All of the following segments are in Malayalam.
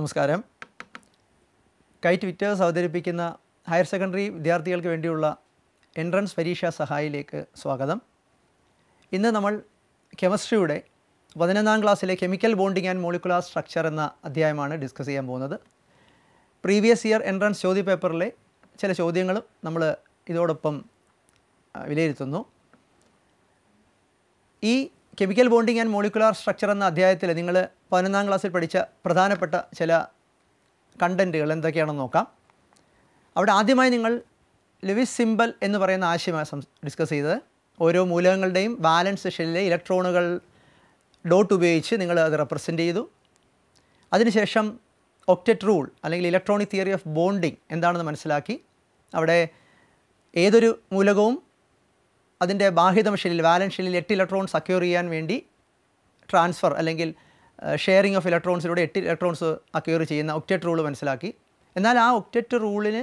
നമസ്കാരം കൈ ട്വിറ്റേഴ്സ് അവതരിപ്പിക്കുന്ന ഹയർ സെക്കൻഡറി വിദ്യാർത്ഥികൾക്ക് വേണ്ടിയുള്ള എൻട്രൻസ് പരീക്ഷാ സഹായിലേക്ക് സ്വാഗതം ഇന്ന് നമ്മൾ കെമിസ്ട്രിയുടെ പതിനൊന്നാം ക്ലാസ്സിലെ chemical bonding and molecular structure എന്ന അധ്യായമാണ് ഡിസ്കസ് ചെയ്യാൻ പോകുന്നത് പ്രീവിയസ് ഇയർ എൻട്രൻസ് ചോദ്യപേപ്പറിലെ ചില ചോദ്യങ്ങളും നമ്മൾ ഇതോടൊപ്പം വിലയിരുത്തുന്നു ഈ chemical bonding and molecular structure എന്ന അധ്യായത്തിൽ നിങ്ങൾ പതിനൊന്നാം ക്ലാസ്സിൽ പഠിച്ച പ്രധാനപ്പെട്ട ചില കണ്ടൻറ്റുകൾ എന്തൊക്കെയാണെന്ന് നോക്കാം അവിടെ ആദ്യമായി നിങ്ങൾ ലിവിസ് സിമ്പൽ എന്ന് പറയുന്ന ആശയമാണ് സം ഡിസ്കസ് ചെയ്തത് ഓരോ മൂലകങ്ങളുടെയും ബാലൻസ് ഷെല്ലിലെ ഇലക്ട്രോണുകൾ ഡോട്ട് ഉപയോഗിച്ച് നിങ്ങൾ അത് റെപ്രസെൻ്റ് ചെയ്തു അതിനുശേഷം ഒക്റ്ററ്റ് റൂൾ അല്ലെങ്കിൽ ഇലക്ട്രോണിക് തിയറി ഓഫ് ബോണ്ടിങ് എന്താണെന്ന് മനസ്സിലാക്കി അവിടെ ഏതൊരു മൂലകവും അതിൻ്റെ ബാഹ്യതം ഷെല്ലിൽ വാലൻസ് ഷെല്ലിൽ എട്ട് ഇലക്ട്രോൺ സെക്യൂർ ചെയ്യാൻ വേണ്ടി ട്രാൻസ്ഫർ അല്ലെങ്കിൽ ഷെയറിംഗ് ഓഫ് ഇലക്ട്രോൺസിലൂടെ എട്ട് ഇലക്ട്രോൺസ് അക്യൂർ ചെയ്യുന്ന ഒക്റ്ററ്റ് റൂൾ മനസ്സിലാക്കി എന്നാൽ ആ ഒക്റ്ററ്റ് റൂളിന്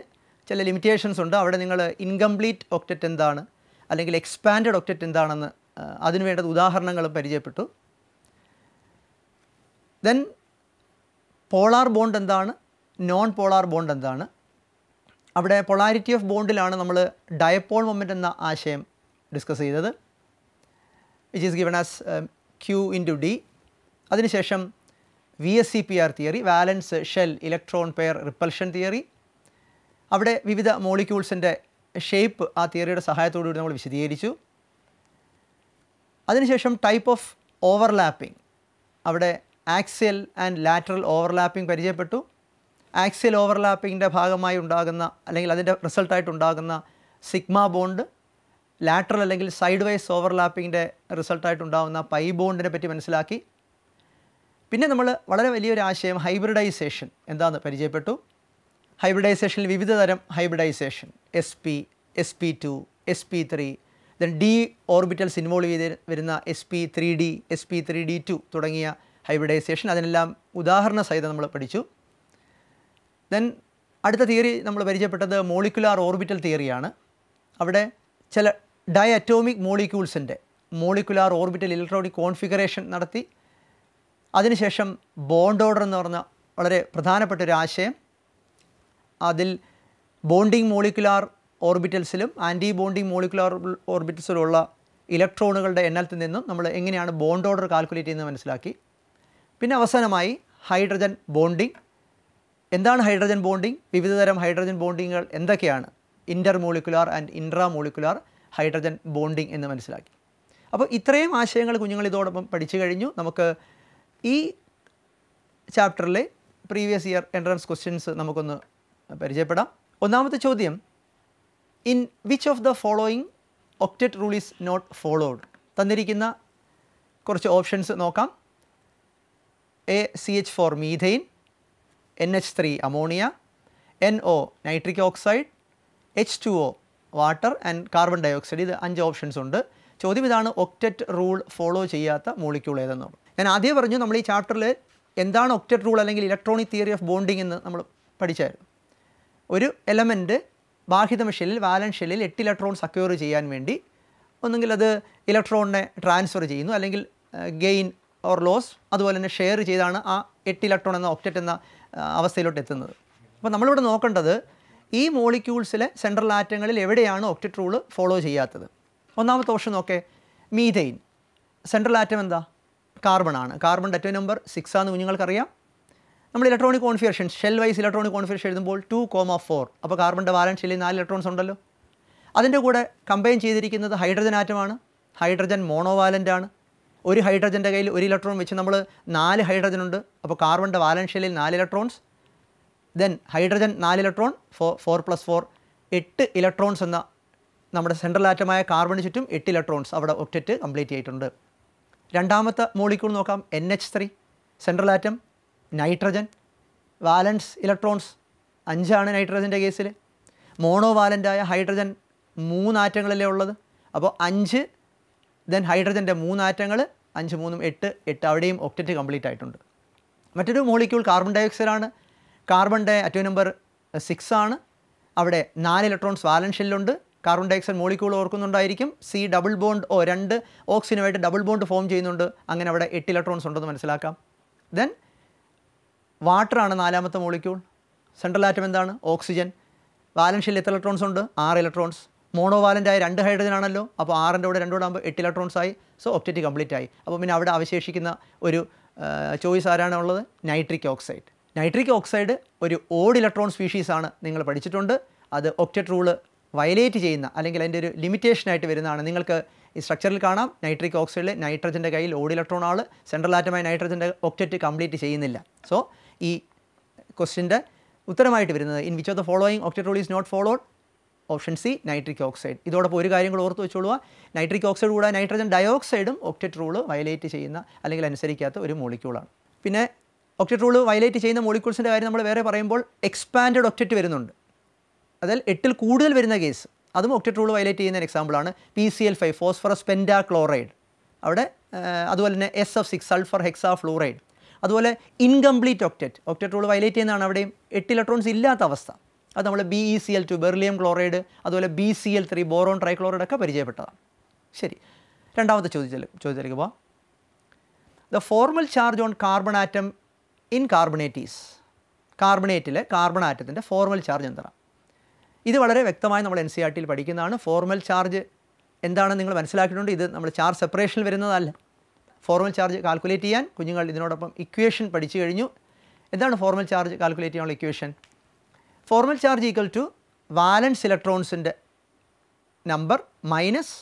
ചില ലിമിറ്റേഷൻസ് ഉണ്ട് അവിടെ നിങ്ങൾ ഇൻകംപ്ലീറ്റ് ഒക്റ്ററ്റ് എന്താണ് അല്ലെങ്കിൽ എക്സ്പാൻഡഡ് ഒക്റ്ററ്റ് എന്താണെന്ന് അതിന് വേണ്ടത് ഉദാഹരണങ്ങളും പരിചയപ്പെട്ടു ദെൻ പോളാർ ബോണ്ട് എന്താണ് നോൺ പോളാർ ബോണ്ട് എന്താണ് അവിടെ പൊളാരിറ്റി ഓഫ് ബോണ്ടിലാണ് നമ്മൾ ഡയപ്പോൾ മൊമെൻ്റ് എന്ന ആശയം ഡിസ്കസ് ചെയ്തത് which is given as Q to D അതിനുശേഷം V S E P R theory valence shell electron pair repulsion theory അവിടെ വിവിധ മോളിക്യൂൾസിൻ്റെ ഷേപ്പ് ആ തിയറിയുടെ കൂടി നമ്മൾ വിശദീകരിച്ചു അതിനുശേഷം ടൈപ്പ് ഓഫ് ഓവർലാപ്പിംഗ് അവിടെ ആക്സിയൽ ആൻഡ് ലാറ്ററൽ ഓവർലാപ്പിംഗ് പരിചയപ്പെട്ടു ആക്സിയൽ ഓവർലാപ്പിങ്ങിൻ്റെ ഭാഗമായി ഉണ്ടാകുന്ന അല്ലെങ്കിൽ അതിൻ്റെ റിസൾട്ടായിട്ടുണ്ടാകുന്ന ഉണ്ടാകുന്ന സിഗ്മ ബോണ്ട് ലാറ്ററൽ അല്ലെങ്കിൽ സൈഡ് വൈസ് ഓവർലാപ്പിങ്ങിൻ്റെ റിസൾട്ടായിട്ടുണ്ടാകുന്ന പൈ ബോണ്ടിനെ പറ്റി മനസ്സിലാക്കി പിന്നെ നമ്മൾ വളരെ വലിയൊരു ആശയം ഹൈബ്രിഡൈസേഷൻ എന്താണെന്ന് പരിചയപ്പെട്ടു ഹൈബ്രിഡൈസേഷനിൽ വിവിധ തരം hybridization S P S P two S P three then D orbitals involve ചെയ്ത് വരുന്ന S P three D S P three D two തുടങ്ങിയ ഹൈബ്രിഡൈസേഷൻ അതിനെല്ലാം ഉദാഹരണ സഹിതം നമ്മൾ പഠിച്ചു ദെൻ അടുത്ത തിയറി നമ്മൾ പരിചയപ്പെട്ടത് മോളിക്കുലാർ ഓർബിറ്റൽ തിയറിയാണ് അവിടെ ചില ഡൈ അറ്റോമിക് മോളിക്യൂൾസിൻ്റെ മോളിക്കുലാർ ഓർബിറ്റൽ ഇലക്ട്രോണിക് കോൺഫിഗറേഷൻ നടത്തി അതിനുശേഷം ബോണ്ട് ഓർഡർ എന്ന് പറഞ്ഞ വളരെ പ്രധാനപ്പെട്ട ഒരു ആശയം അതിൽ ബോണ്ടിങ് മോളിക്കുലാർ ഓർബിറ്റൽസിലും ആൻറ്റി ബോണ്ടിങ് മോളിക്കുലാർ ഓർബിറ്റൽസിലുള്ള ഇലക്ട്രോണുകളുടെ എണ്ണത്തിൽ നിന്നും നമ്മൾ എങ്ങനെയാണ് ബോണ്ട് ഓർഡർ കാൽക്കുലേറ്റ് ചെയ്യുന്നത് മനസ്സിലാക്കി പിന്നെ അവസാനമായി ഹൈഡ്രജൻ ബോണ്ടിങ് എന്താണ് ഹൈഡ്രജൻ ബോണ്ടിങ് വിവിധതരം ഹൈഡ്രജൻ ബോണ്ടിങ്ങുകൾ എന്തൊക്കെയാണ് inter molecular and intra molecular hydrogen bonding എന്ന് മനസ്സിലാക്കി അപ്പോൾ ഇത്രയും ആശയങ്ങൾ കുഞ്ഞുങ്ങൾ ഇതോടൊപ്പം പഠിച്ചു കഴിഞ്ഞു നമുക്ക് ഈ ചാപ്റ്ററിലെ പ്രീവിയസ് ഇയർ എൻട്രൻസ് ക്വസ്റ്റ്യൻസ് നമുക്കൊന്ന് പരിചയപ്പെടാം ഒന്നാമത്തെ ചോദ്യം in which of the following octet rule is not followed തന്നിരിക്കുന്ന കുറച്ച് ഓപ്ഷൻസ് നോക്കാം A C H four methane N H three ammonia N O nitric oxide H two O water and carbon dioxide ഇത് അഞ്ച് ഓപ്ഷൻസ് ഉണ്ട് ചോദ്യം ഇതാണ് ഒക്റ്ററ്റ് റൂൾ ഫോളോ ചെയ്യാത്ത മോളിക്യൂൾ ഏതെന്നുള്ളത് ഞാൻ ആദ്യം പറഞ്ഞു നമ്മൾ ഈ ചാപ്റ്ററിൽ എന്താണ് ഒക്റ്ററ്റ് റൂൾ അല്ലെങ്കിൽ ഇലക്ട്രോണിക് തിയറി ഓഫ് ബോണ്ടിങ് എന്ന് നമ്മൾ പഠിച്ചായിരുന്നു ഒരു എലമെൻറ്റ് ബാഹിതമ ഷെല്ലിൽ വാലൻസ് ഷെല്ലിൽ എട്ട് ഇലക്ട്രോൺസ് അക്വയർ ചെയ്യാൻ വേണ്ടി ഒന്നുകിൽ അത് ഇലക്ട്രോണിനെ ട്രാൻസ്ഫർ ചെയ്യുന്നു അല്ലെങ്കിൽ ഗെയിൻ ഓർ ലോസ് അതുപോലെ തന്നെ ഷെയർ ചെയ്താണ് ആ എട്ട് ഇലക്ട്രോൺ എന്ന ഒക്റ്ററ്റ് എന്ന അവസ്ഥയിലോട്ട് എത്തുന്നത് അപ്പോൾ നമ്മളിവിടെ നോക്കേണ്ടത് ഈ മോളിക്യൂൾസിലെ സെൻട്രൽ ആറ്റങ്ങളിൽ എവിടെയാണ് ഒക്ടറ്റ് റൂൾ ഫോളോ ചെയ്യാത്തത് ഒന്നാമത്തെ ഓപ്ഷൻ നോക്കേ മീതെയിൻ സെൻട്രൽ ആറ്റം എന്താ കാർബൺ ആണ് കാർബൺ ഡറ്റോ നമ്പർ സിക്സ് ആണെന്ന് കുഞ്ഞുങ്ങൾക്കറിയാം നമ്മൾ electronic configuration shell wise electronic configuration എഴുതുമ്പോൾ ടു കോമ ഫോർ അപ്പോൾ കാർബണിൻ്റെ വാലൻസ് ഷെല്ലിൽ നാല് ഇലക്ട്രോൺസ് ഉണ്ടല്ലോ അതിൻ്റെ കൂടെ കമ്പൈൻ ചെയ്തിരിക്കുന്നത് ഹൈഡ്രജൻ ആറ്റമാണ് ഹൈഡ്രജൻ മോണോവാലൻ്റ് ആണ് ഒരു ഹൈഡ്രജൻ്റെ കയ്യിൽ ഒരു ഇലക്ട്രോൺ വെച്ച് നമ്മൾ നാല് ഹൈഡ്രജൻ ഉണ്ട് അപ്പോൾ കാർബണിൻ്റെ വാലൻസ് ഷെല്ലിൽ നാല് ഇലക്ട്രോൺസ് ദെൻ ഹൈഡ്രജൻ നാല് electron four four plus four എട്ട് ഇലക്ട്രോൺസ് എന്ന നമ്മുടെ സെൻട്രൽ ആറ്റമായ കാർബണിന് ചുറ്റും എട്ട് ഇലക്ട്രോൺസ് അവിടെ ഒക്റ്ററ്റ് കംപ്ലീറ്റ് ചെയ്തിട്ടുണ്ട് രണ്ടാമത്തെ മോളിക്യൂൾ നോക്കാം N H three central atom nitrogen valence electrons അഞ്ചാണ് നൈട്രജൻ്റെ കേസിൽ മോണോ വാലൻ്റായ ഹൈഡ്രജൻ മൂന്നാറ്റങ്ങളിലേ ഉള്ളത് അപ്പോൾ അഞ്ച് ദെൻ ഹൈഡ്രജൻ്റെ മൂന്നാറ്റങ്ങൾ അഞ്ച് മൂന്നും എട്ട് എട്ട് അവിടെയും ഒക്റ്ററ്റ് കംപ്ലീറ്റ് ആയിട്ടുണ്ട് മറ്റൊരു മോളിക്യൂൾ കാർബൺ ഡയോക്സൈഡാണ് കാർബണിൻ്റെ അറ്റോ നമ്പർ സിക്സ് ആണ് അവിടെ നാല് ഇലക്ട്രോൺസ് വാലൻസ് ഷെല്ലുണ്ട് കാർബൺ ഡയോക്സൈഡ് മോളിക്യൂൾ ഓർക്കുന്നുണ്ടായിരിക്കും സി ഡബിൾ ബോണ്ട് ഓ രണ്ട് ഓക്സിനുമായിട്ട് ഡബിൾ ബോണ്ട് ഫോം ചെയ്യുന്നുണ്ട് അങ്ങനെ അവിടെ എട്ട് ഇലക്ട്രോൺസ് ഉണ്ടെന്ന് മനസ്സിലാക്കാം ദെൻ വാട്ടറാണ് നാലാമത്തെ മോളിക്യൂൾ സെൻട്രൽ ആറ്റം എന്താണ് ഓക്സിജൻ വാലൻഷ്യൽ എത്ര ഇലക്ട്രോൺസ് ഉണ്ട് ആറ് ഇലക്ട്രോൺസ് മോണോ വാലൻ്റായ രണ്ട് ഹൈഡ്രജൻ ആണല്ലോ അപ്പോൾ ആറിൻ്റെ കൂടെ രണ്ടോടെ ആകുമ്പോൾ എട്ട് ഇലക്ട്രോൺസ് ആയി സോ ഒപ്റ്റിറ്റ് കംപ്ലീറ്റ് ആയി അപ്പോൾ പിന്നെ അവിടെ അവശേഷിക്കുന്ന ഒരു ചോയ്സ് ആരാണുള്ളത് നൈട്രിക് ഓക്സൈഡ് നൈട്രിക് ഓക്സൈഡ് ഒരു ഓഡ് ഇലക്ട്രോൺ സ്പീഷീസാണ് നിങ്ങൾ പഠിച്ചിട്ടുണ്ട് അത് ഒക്ടറ്റ് റൂള് വയലേറ്റ് ചെയ്യുന്ന അല്ലെങ്കിൽ അതിൻ്റെ ഒരു ലിമിറ്റേഷനായിട്ട് വരുന്നതാണ് നിങ്ങൾക്ക് ഈ സ്ട്രക്ചറിൽ കാണാം നൈട്രിക് ഓക്സൈഡിൽ നൈട്രജൻ്റെ കയ്യിൽ ഓഡ് ഇലക്ട്രോൺ ആൾ സെൻട്രൽ ആറ്റമായി നൈട്രജൻ്റെ ഒക്ടറ്റ് കംപ്ലീറ്റ് ചെയ്യുന്നില്ല സോ ഈ ക്വസ്റ്റിൻ്റെ ഉത്തരമായിട്ട് വരുന്നത് in which of the following octet rule is not followed option C nitric oxide ഇതോടൊപ്പം ഒരു കാര്യം കൂടെ ഓർത്ത് വെച്ചോളുക നൈട്രിക് ഓക്സൈഡ് കൂടാതെ നൈട്രജൻ ഡയോക്സൈഡും ഒക്ടറ്റ് റൂൾ വയലേറ്റ് ചെയ്യുന്ന അല്ലെങ്കിൽ അനുസരിക്കാത്ത ഒരു മോളിക്യൂളാണ് പിന്നെ ഒക്ടറ്റ് റൂൾ വയലേറ്റ് ചെയ്യുന്ന മോളിക്യൂൾസിൻ്റെ കാര്യം നമ്മൾ വേറെ പറയുമ്പോൾ എക്സ്പാൻഡഡ് ഒക്ടറ്റ് വരുന്നുണ്ട് അതായത് എട്ടിൽ കൂടുതൽ വരുന്ന കേസ് അതും ഒക്ടറ്റ് റൂൾ വയലേറ്റ് ചെയ്യുന്ന എക്സാമ്പിളാണ് P C L five phosphorus penta chloride അവിടെ അതുപോലെ തന്നെ S F six sulphur hexa fluoride അതുപോലെ incomplete octet octet rule violate ചെയ്യുന്നതാണ് അവിടെയും എട്ട് ഇലക്ട്രോൺസ് ഇല്ലാത്ത അവസ്ഥ അത് നമ്മൾ B E C L two beryllium chloride അതുപോലെ B C L three boron trichloride ഒക്കെ പരിചയപ്പെട്ടതാണ് ശരി രണ്ടാമത്തെ ചോദിച്ചാൽ ചോദ്യത്തിലേക്ക് പോവാം the formal charge on carbon atom in carbonates കാർബണേറ്റിലെ കാർബൺ ആറ്റത്തിൻ്റെ ഫോർമൽ ചാർജ് എന്താണ് ഇത് വളരെ വ്യക്തമായി നമ്മൾ എൻ സി ആർ ടിയിൽ പഠിക്കുന്നതാണ് ഫോർമൽ ചാർജ് എന്താണെന്ന് നിങ്ങൾ മനസ്സിലാക്കിയിട്ടുണ്ട് ഇത് നമ്മൾ ചാർജ് സെപ്പറേഷനിൽ വരുന്നതല്ല ഫോർമൽ ചാർജ് കാൽക്കുലേറ്റ് ചെയ്യാൻ കുഞ്ഞുങ്ങൾ ഇതിനോടൊപ്പം ഇക്വേഷൻ പഠിച്ചു കഴിഞ്ഞു എന്താണ് ഫോർമൽ ചാർജ് കാൽക്കുലേറ്റ് ചെയ്യാനുള്ള equation formal charge equal to valence ഇലക്ട്രോൺസിൻ്റെ number minus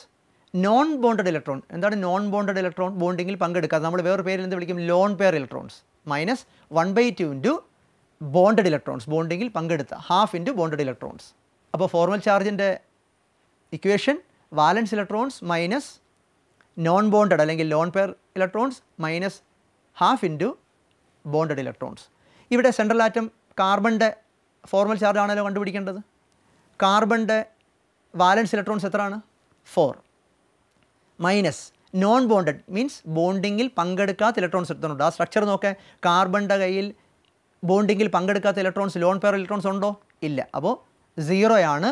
non bonded electron എന്താണ് നോൺ ബോണ്ടഡ് ഇലക്ട്രോൺ ബോണ്ടിങ്ങിൽ പങ്കെടുക്കാതെ നമ്മൾ വേറെ പേരിൽ എന്ത് വിളിക്കും lone pair electrons minus one by two into bonded electrons ബോണ്ടിങ്ങിൽ പങ്കെടുത്ത ഹാഫ് ഇൻറ്റു ബോണ്ടഡ് ഇലക്ട്രോൺസ് അപ്പോൾ ഫോർമൽ ചാർജിൻ്റെ equation valence electrons minus non bonded അല്ലെങ്കിൽ lone pair electrons minus half into bonded electrons ഇവിടെ സെൻട്രൽ ആറ്റം കാർബണിൻ്റെ ഫോർമൽ ചാർജ് ആണല്ലോ കണ്ടുപിടിക്കേണ്ടത് കാർബണിൻ്റെ വാലൻസ് ഇലക്ട്രോൺസ് എത്രയാണ് four minus non bonded means ബോണ്ടിങ്ങിൽ പങ്കെടുക്കാത്ത ഇലക്ട്രോൺസ് എടുത്തുണ്ട് ആ സ്ട്രക്ചർ നോക്കേ കാർബണിൻ്റെ കയ്യിൽ ബോണ്ടിങ്ങിൽ പങ്കെടുക്കാത്ത ഇലക്ട്രോൺസ് ലോൺ പെയർ ഇലക്ട്രോൺസ് ഉണ്ടോ ഇല്ല അപ്പോൾ ആണ്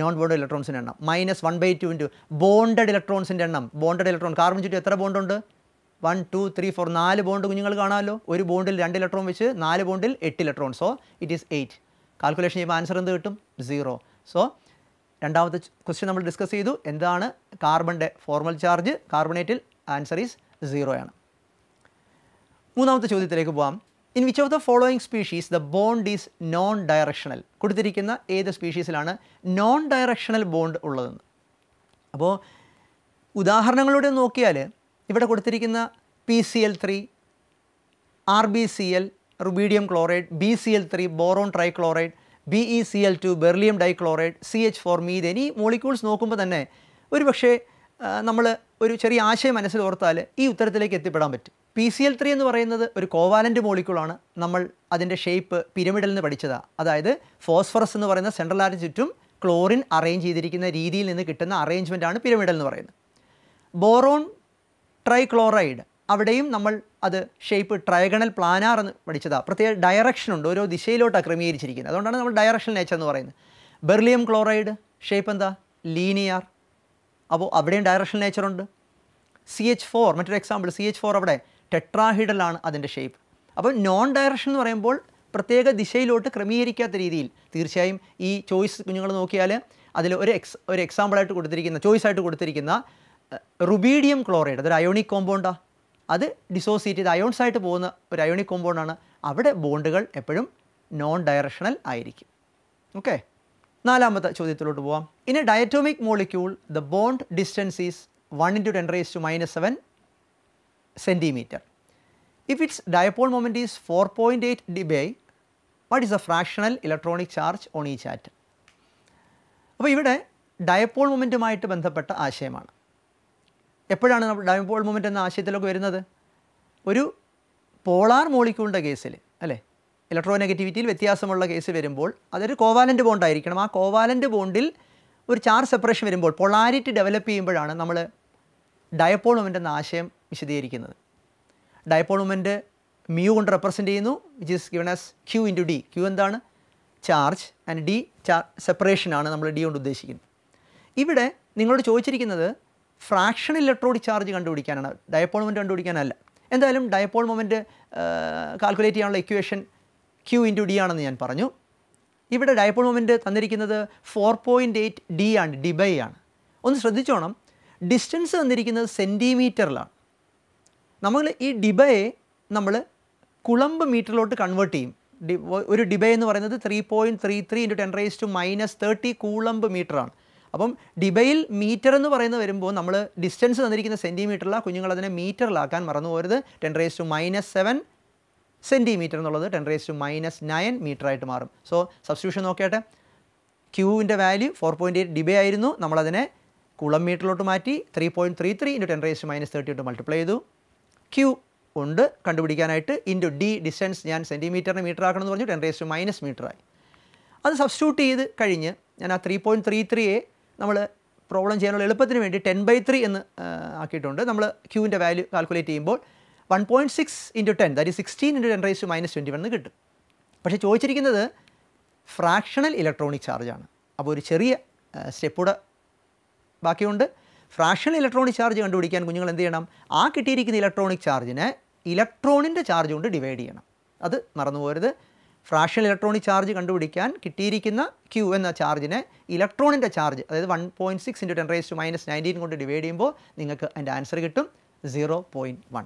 നോൺ ബോണ്ടഡ് ഇലക്ട്രോൺസിൻ്റെ എണ്ണം minus one by two into bonded ഇലക്ട്രോൺസിൻ്റെ എണ്ണം ബോണ്ടഡ് ഇലക്ട്രോൺ കാർബൺ ചുറ്റും എത്ര ബോണ്ടുണ്ട് വൺ ടു ത്രീ ഫോർ നാല് ബോണ്ട് കുഞ്ഞുങ്ങൾ കാണാമല്ലോ ഒരു ബോണ്ടിൽ രണ്ട് ഇലക്ട്രോൺ വെച്ച് നാല് ബോണ്ടിൽ എട്ട് electron so it is eight calculation ചെയ്യുമ്പോൾ ആൻസർ എന്ത് കിട്ടും സീറോ സോ രണ്ടാമത്തെ ക്വസ്റ്റ്യൻ നമ്മൾ ഡിസ്കസ് ചെയ്തു എന്താണ് കാർബണിൻ്റെ ഫോർമൽ ചാർജ് കാർബണേറ്റിൽ ആൻസർ ഈസ് സീറോ ആണ് മൂന്നാമത്തെ ചോദ്യത്തിലേക്ക് പോകാം in which of the following species the bond is non directional കൊടുത്തിരിക്കുന്ന ഏത് സ്പീഷീസിലാണ് നോൺ ഡയറക്ഷണൽ ബോണ്ട് ഉള്ളതെന്ന് അപ്പോൾ ഉദാഹരണങ്ങളിലൂടെ നോക്കിയാൽ ഇവിടെ കൊടുത്തിരിക്കുന്ന P C L three R B C L rubidium chloride B C L three boron trichloride B E C L two beryllium dichloride C H four മീത് ഈ മോളിക്യൂൾസ് നോക്കുമ്പോൾ തന്നെ ഒരുപക്ഷേ നമ്മൾ ഒരു ചെറിയ ആശയം മനസ്സിൽ ഓർത്താൽ ഈ ഉത്തരത്തിലേക്ക് എത്തിപ്പെടാൻ പറ്റും പി സി എൽ ത്രീ എന്ന് പറയുന്നത് ഒരു കോവാലൻ്റ് മോളിക്യൂളാണ് നമ്മൾ അതിൻ്റെ ഷേപ്പ് പിരമിഡിൽ നിന്ന് പഠിച്ചതാണ് അതായത് ഫോസ്ഫറസ് എന്ന് പറയുന്ന സെൻട്രൽ ആറിന് ചുറ്റും ക്ലോറിൻ അറേഞ്ച് ചെയ്തിരിക്കുന്ന രീതിയിൽ നിന്ന് കിട്ടുന്ന ആണ് പിരമിഡൽ എന്ന് പറയുന്നത് ബോറോൺ ട്രൈക്ലോറൈഡ് അവിടെയും നമ്മൾ അത് ഷേപ്പ് ട്രയഗണൽ പ്ലാനാർ എന്ന് പഠിച്ചതാണ് പ്രത്യേക ഡയറക്ഷൻ ഉണ്ട് ഓരോ ദിശയിലോട്ടാണ് ക്രമീകരിച്ചിരിക്കുന്നത് അതുകൊണ്ടാണ് നമ്മൾ ഡയറക്ഷൻ നേച്ചർ എന്ന് പറയുന്നത് ബെർലിയം ക്ലോറൈഡ് ഷേപ്പ് എന്താ ലീനിയർ അപ്പോൾ അവിടെയും ഡയറക്ഷൻ നേച്ചറുണ്ട് സി എച്ച് ഫോർ മറ്റൊരു എക്സാമ്പിൾ സി എച്ച് ഫോർ അവിടെ ടെട്രാഹിഡലാണ് അതിൻ്റെ ഷേപ്പ് അപ്പോൾ നോൺ ഡയറക്ഷൻ എന്ന് പറയുമ്പോൾ പ്രത്യേക ദിശയിലോട്ട് ക്രമീകരിക്കാത്ത രീതിയിൽ തീർച്ചയായും ഈ ചോയ്സ് കുഞ്ഞുങ്ങൾ നോക്കിയാൽ അതിൽ ഒരു എക്സ് ഒരു എക്സാമ്പിളായിട്ട് കൊടുത്തിരിക്കുന്ന ചോയ്സ് ആയിട്ട് കൊടുത്തിരിക്കുന്ന റുബീഡിയം ക്ലോറൈഡ് അതൊരു അയോണിക് കോമ്പൗണ്ടാണ് അത് ഡിസോസിയേറ്റ് ചെയ്ത് ആയിട്ട് പോകുന്ന ഒരു അയോണിക് ആണ് അവിടെ ബോണ്ടുകൾ എപ്പോഴും നോൺ ഡയറക്ഷണൽ ആയിരിക്കും ഓക്കെ നാലാമത്തെ ചോദ്യത്തിലോട്ട് പോവാം in a diatomic molecule the bond distance is one into ten raise to minus seven centimetre if it's dipole moment is four point eight debye what is a fractional electronic charge on ഈ ചാറ്റ് അപ്പോൾ ഇവിടെ ഡയപ്പോൾ മൊമെൻറ്റുമായിട്ട് ബന്ധപ്പെട്ട ആശയമാണ് എപ്പോഴാണ് ഡൈമണ്ട് പോൾ മൂവ്മെൻറ്റ് എന്ന ആശയത്തിലൊക്കെ വരുന്നത് ഒരു പോളാർ മോളിക്യൂളിൻ്റെ കേസിൽ അല്ലേ ഇലക്ട്രോനെഗറ്റിവിറ്റിയിൽ വ്യത്യാസമുള്ള കേസ് വരുമ്പോൾ അതൊരു കോവാലൻ്റ് ബോണ്ടായിരിക്കണം ആ കോവാലൻ്റ് ബോണ്ടിൽ ഒരു ചാർജ് സെപ്പറേഷൻ വരുമ്പോൾ പൊളാരിറ്റി ഡെവലപ്പ് ചെയ്യുമ്പോഴാണ് നമ്മൾ ഡയപ്പോൾ മൂവ്മെൻ്റ് എന്ന ആശയം വിശദീകരിക്കുന്നത് ഡയപ്പോൾ മൂവ്മെൻറ്റ് മ്യൂ കൊണ്ട് റെപ്രസെൻ്റ് ചെയ്യുന്നു which is given as Q into D Q എന്താണ് ചാർജ് ആൻഡ് ഡി ചാർ സെപ്പറേഷനാണ് നമ്മൾ ഡി കൊണ്ട് ഉദ്ദേശിക്കുന്നത് ഇവിടെ നിങ്ങളോട് ചോദിച്ചിരിക്കുന്നത് ഫ്രാക്ഷണൽ ഇലക്ട്രോഡ് ചാർജ് കണ്ടുപിടിക്കാനാണ് ഡയപ്പോൾ മൊമെൻറ്റ് കണ്ടുപിടിക്കാനല്ല എന്തായാലും ഡയപ്പോൾ മൊമെൻറ്റ് കാൽക്കുലേറ്റ് ചെയ്യാനുള്ള ഇക്വേഷൻ ക്യൂ ഇൻറ്റു ഡി ആണെന്ന് ഞാൻ പറഞ്ഞു ഇവിടെ ഡയപ്പോൾ മൊമെൻറ്റ് തന്നിരിക്കുന്നത് ഫോർ പോയിൻറ്റ് എയ്റ്റ് ഡി ആണ് ഡി ബൈ ആണ് ഒന്ന് ശ്രദ്ധിച്ചോണം ഡിസ്റ്റൻസ് തന്നിരിക്കുന്നത് സെൻറ്റിമീറ്ററിലാണ് നമ്മൾ ഈ ഡിബയെ നമ്മൾ കുളമ്പ് മീറ്ററിലോട്ട് കൺവേർട്ട് ചെയ്യും ഒരു ഡിബൈ എന്ന് പറയുന്നത് three point three three into ten raise to minus thirty coulomb മീറ്ററാണ് അപ്പം ഡിബയിൽ മീറ്റർ എന്ന് പറയുന്നത് വരുമ്പോൾ നമ്മൾ ഡിസ്റ്റൻസ് തന്നിരിക്കുന്ന സെൻറ്റിമീറ്ററിലാണ് കുഞ്ഞുങ്ങൾ അതിനെ മീറ്ററിലാക്കാൻ മറന്നു പോരുത് ten raise to minus seven centimetre എന്നുള്ളത് ten raise to minus nine മീറ്ററായിട്ട് മാറും സോ സബ്സ്റ്റിറ്റ്യൂഷൻ നോക്കിയാട്ടെ ക്യൂവിൻ്റെ value four point eight debye ആയിരുന്നു നമ്മളതിനെ കുളം മീറ്ററിലോട്ട് മാറ്റി three point three three into ten raise to minus thirty ഇട്ട് മൾട്ടിപ്ലൈ ചെയ്തു ക്യൂ ഉണ്ട് കണ്ടുപിടിക്കാനായിട്ട് ഇൻറ്റു ഡി ഡിസ്റ്റൻസ് ഞാൻ സെൻറ്റിമീറ്ററിന് മീറ്റർ ആക്കണമെന്ന് പറഞ്ഞു ടെൻ റേസ് ടു മൈനസ് മീറ്ററായി അത് സബ്സ്റ്റിറ്റ്യൂട്ട് ചെയ്ത് കഴിഞ്ഞ് ഞാൻ ആ ത്രീ പോയിൻറ്റ് ത്രീ ത്രീയെ നമ്മൾ പ്രോബ്ലം ചെയ്യാനുള്ള എളുപ്പത്തിന് വേണ്ടി ടെൻ ബൈ ത്രീ എന്ന് ആക്കിയിട്ടുണ്ട് നമ്മൾ ക്യൂവിൻ്റെ വാല്യൂ കാൽക്കുലേറ്റ് ചെയ്യുമ്പോൾ one point six into ten that is sixteen into ten raise minus twenty one എന്ന് കിട്ടും പക്ഷേ ചോദിച്ചിരിക്കുന്നത് ഫ്രാക്ഷണൽ ഇലക്ട്രോണിക് ചാർജാണ് അപ്പോൾ ഒരു ചെറിയ സ്റ്റെപ്പ് കൂടെ ബാക്കിയുണ്ട് ഫ്രാക്ഷണൽ ഇലക്ട്രോണിക് ചാർജ് കണ്ടുപിടിക്കാൻ കുഞ്ഞുങ്ങൾ എന്ത് ചെയ്യണം ആ കിട്ടിയിരിക്കുന്ന ഇലക്ട്രോണിക് ചാർജിനെ ഇലക്ട്രോണിൻ്റെ ചാർജ് കൊണ്ട് ഡിവൈഡ് ചെയ്യണം അത് മറന്നു പോരുത് ഫ്രാക്ഷണൽ ഇലക്ട്രോണിക് ചാർജ് കണ്ടുപിടിക്കാൻ കിട്ടിയിരിക്കുന്ന ക്യൂ എന്ന ചാർജിനെ ഇലക്ട്രോണിൻ്റെ ചാർജ് അതായത് one point six into ten raise to minus nineteen കൊണ്ട് ഡിവൈഡ് ചെയ്യുമ്പോൾ നിങ്ങൾക്ക് അതിൻ്റെ ആൻസർ കിട്ടും സീറോ പോയിൻറ്റ് വൺ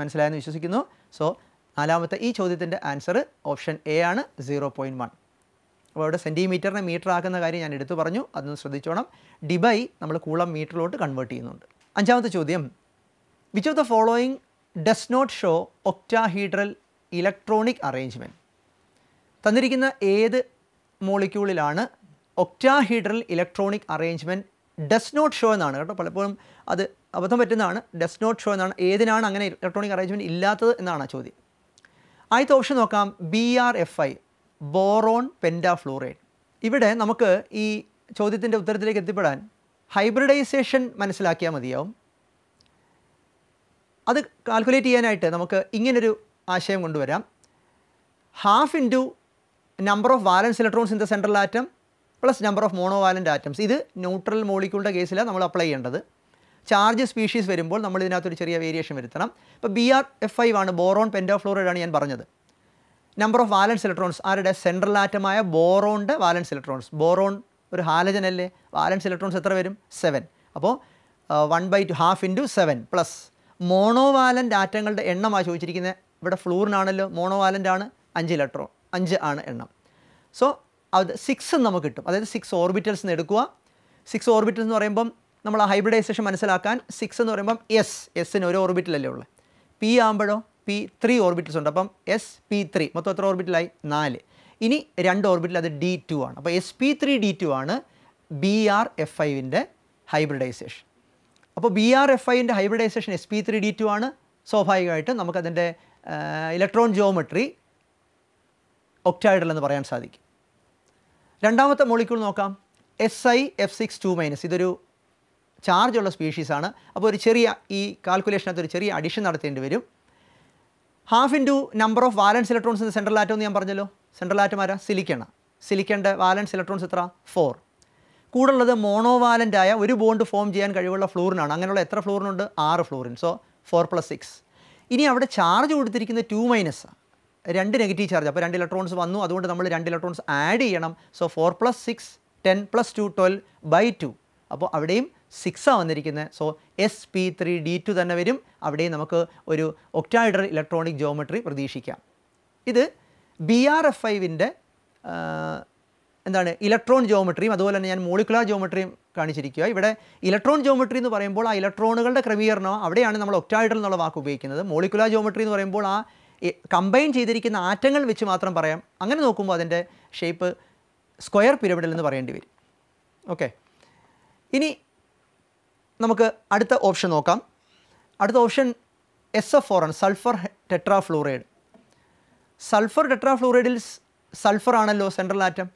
മനസ്സിലായെന്ന് വിശ്വസിക്കുന്നു സോ നാലാമത്തെ ഈ ചോദ്യത്തിൻ്റെ ആൻസർ ഓപ്ഷൻ എ ആണ് സീറോ പോയിൻറ്റ് വൺ അപ്പോൾ അവിടെ സെൻറ്റിമീറ്ററിനെ മീറ്റർ ആക്കുന്ന കാര്യം ഞാൻ എടുത്തു പറഞ്ഞു അതൊന്ന് ശ്രദ്ധിച്ചോണം ഡിബൈ നമ്മൾ കൂളം മീറ്ററിലോട്ട് കൺവേർട്ട് ചെയ്യുന്നുണ്ട് അഞ്ചാമത്തെ ചോദ്യം which of the following does not show octahedral electronic arrangement തന്നിരിക്കുന്ന ഏത് മോളിക്യൂളിലാണ് octahedral electronic arrangement does not show എന്നാണ് കേട്ടോ പലപ്പോഴും അത് അബദ്ധം പറ്റുന്നതാണ് ഡസ് നോട്ട് ഷോ എന്നാണ് ഏതിനാണ് അങ്ങനെ ഇലക്ട്രോണിക് അറേഞ്ച്മെൻറ്റ് ഇല്ലാത്തത് എന്നാണ് ചോദ്യം ആദ്യത്തെ ഓപ്ഷൻ നോക്കാം B R F I boron pentafluoride ഇവിടെ നമുക്ക് ഈ ചോദ്യത്തിൻ്റെ ഉത്തരത്തിലേക്ക് എത്തിപ്പെടാൻ ഹൈബ്രിഡൈസേഷൻ മനസ്സിലാക്കിയാൽ മതിയാവും അത് കാൽക്കുലേറ്റ് ചെയ്യാനായിട്ട് നമുക്ക് ഇങ്ങനൊരു ആശയം കൊണ്ടുവരാം half into number of valence electrons in the central atom plus number of monovalent atoms ഇത് ന്യൂട്രൽ മോളിക്യൂളിൻ്റെ കേസിലാണ് നമ്മൾ അപ്ലൈ ചെയ്യേണ്ടത് ചാർജ് സ്പീഷീസ് വരുമ്പോൾ നമ്മൾ ഇതിനകത്തൊരു ചെറിയ വേരിയേഷൻ വരുത്തണം ഇപ്പോൾ ബി ആർ എഫ് ഫൈവ് ആണ് ബോറോൺ പെൻറ്റാഫ്ലോറൈഡ് ആണ് ഞാൻ പറഞ്ഞത് നമ്പർ ഓഫ് വാലൻസ് ഇലക്ട്രോൺസ് ആരുടെ സെൻട്രൽ ആറ്റമായ ബോറോണിൻ്റെ വാലൻസ് ഇലക്ട്രോൺസ് ബോറോൺ ഒരു ഹാലജൻ അല്ലേ വാലൻസ് ഇലക്ട്രോൺസ് എത്ര വരും സെവൻ അപ്പോൾ one by two half into seven plus monovalent ആറ്റങ്ങളുടെ എണ്ണമാണ് ചോദിച്ചിരിക്കുന്നത് ഇവിടെ ഫ്ലൂറിനാണല്ലോ മോണോ വാലൻ്റ് ആണ് അഞ്ച് ഇലക്ട്രോൺ അഞ്ച് ആണ് എണ്ണം സോ അത് സിക്സ് നമുക്ക് കിട്ടും അതായത് സിക്സ് ഓർബിറ്റൽസ് നിന്ന് എടുക്കുക സിക്സ് ഓർബിറ്റൽസ് എന്ന് പറയുമ്പം നമ്മൾ ആ ഹൈബ്രിഡൈസേഷൻ മനസ്സിലാക്കാൻ സിക്സ് എന്ന് പറയുമ്പം എസ് എസ്സിന് ഒരു ഓർബിറ്റലല്ലേ ഉള്ളത് പി ആകുമ്പോഴോ പി ത്രീ ഓർബിറ്റൽസ് ഉണ്ട് അപ്പം എസ് പി ത്രീ മൊത്തം എത്ര ഓർബിറ്റലായി നാല് ഇനി രണ്ട് ഓർബിറ്റൽ അത് ഡി ടു ആണ് അപ്പോൾ S P three D two ആണ് ബി ആർ എഫ് ഐവിൻ്റെ ഹൈബ്രിഡൈസേഷൻ അപ്പോൾ ബി ആർ എഫ് ഐൻ്റെ hybridisation S P three D two ആണ് സ്വാഭാവികമായിട്ടും നമുക്കതിൻ്റെ ഇലക്ട്രോൺ ജിയോമെട്രി ഒക്ടാഹൈഡ്രൽ എന്ന് പറയാൻ സാധിക്കും രണ്ടാമത്തെ മോളിക്യൂൾ നോക്കാം S I F six two minus ഇതൊരു ചാർജുള്ള സ്പീഷീസാണ് അപ്പോൾ ഒരു ചെറിയ ഈ കാൽക്കുലേഷനകത്ത് ഒരു ചെറിയ അഡീഷൻ നടത്തേണ്ടി വരും half into number of valence electrons in central atom എന്ന് ഞാൻ പറഞ്ഞല്ലോ സെൻട്രൽ ആറ്റം ആരാ സിലിക്കണ സിലിക്കേണ്ട വാലൻസ് ഇലക്ട്രോൺസ് എത്ര ഫോർ കൂടുള്ളത് മോണോ വാലൻ്റായ ഒരു ബോണ്ട് ഫോം ചെയ്യാൻ കഴിവുള്ള ഫ്ലൂറിനാണ് അങ്ങനെയുള്ള എത്ര ഫ്ലൂറിനുണ്ട് ആറ് fluorine so four plus six ഇനി അവിടെ ചാർജ് കൊടുത്തിരിക്കുന്നത് ടു മൈനസ് രണ്ട് നെഗറ്റീവ് ചാർജ് അപ്പോൾ രണ്ട് ഇലക്ട്രോൺസ് വന്നു അതുകൊണ്ട് നമ്മൾ രണ്ട് ഇലക്ട്രോൺസ് ആഡ് ചെയ്യണം so four plus six ten plus two twelve by two അപ്പോൾ അവിടെയും സിക്സാണ് വന്നിരിക്കുന്നത് so S P three D two തന്നെ വരും അവിടെയും നമുക്ക് ഒരു ഒക്ടാഡർ ഇലക്ട്രോണിക് ജോമെട്രി പ്രതീക്ഷിക്കാം ഇത് ബി ആർ എഫ് ഐവിൻ്റെ എന്താണ് ഇലക്ട്രോൺ ജോമെട്രിയും അതുപോലെ തന്നെ ഞാൻ മോളിക്കുലാർ ജോമെട്രിയും കാണിച്ചിരിക്കുക ഇവിടെ ഇലക്ട്രോൺ ജോമെട്രി എന്ന് പറയുമ്പോൾ ആ ഇലക്ട്രോണുകളുടെ ക്രമീകരണം അവിടെയാണ് നമ്മൾ ഒക്ടാഹൈഡ്രൽ എന്നുള്ള വാക്ക് ഉപയോഗിക്കുന്നത് മോളിക്കുല ജോമെട്രി എന്ന് പറയുമ്പോൾ ആ കമ്പൈൻ ചെയ്തിരിക്കുന്ന ആറ്റങ്ങൾ വെച്ച് മാത്രം പറയാം അങ്ങനെ നോക്കുമ്പോൾ അതിൻ്റെ ഷേപ്പ് സ്ക്വയർ പിരമിഡിൽ എന്ന് പറയേണ്ടി വരും ഓക്കെ ഇനി നമുക്ക് അടുത്ത ഓപ്ഷൻ നോക്കാം അടുത്ത ഓപ്ഷൻ എസ് എഫ് ആണ് sulphur tetra sulphur tetra sulphur ആണല്ലോ central atom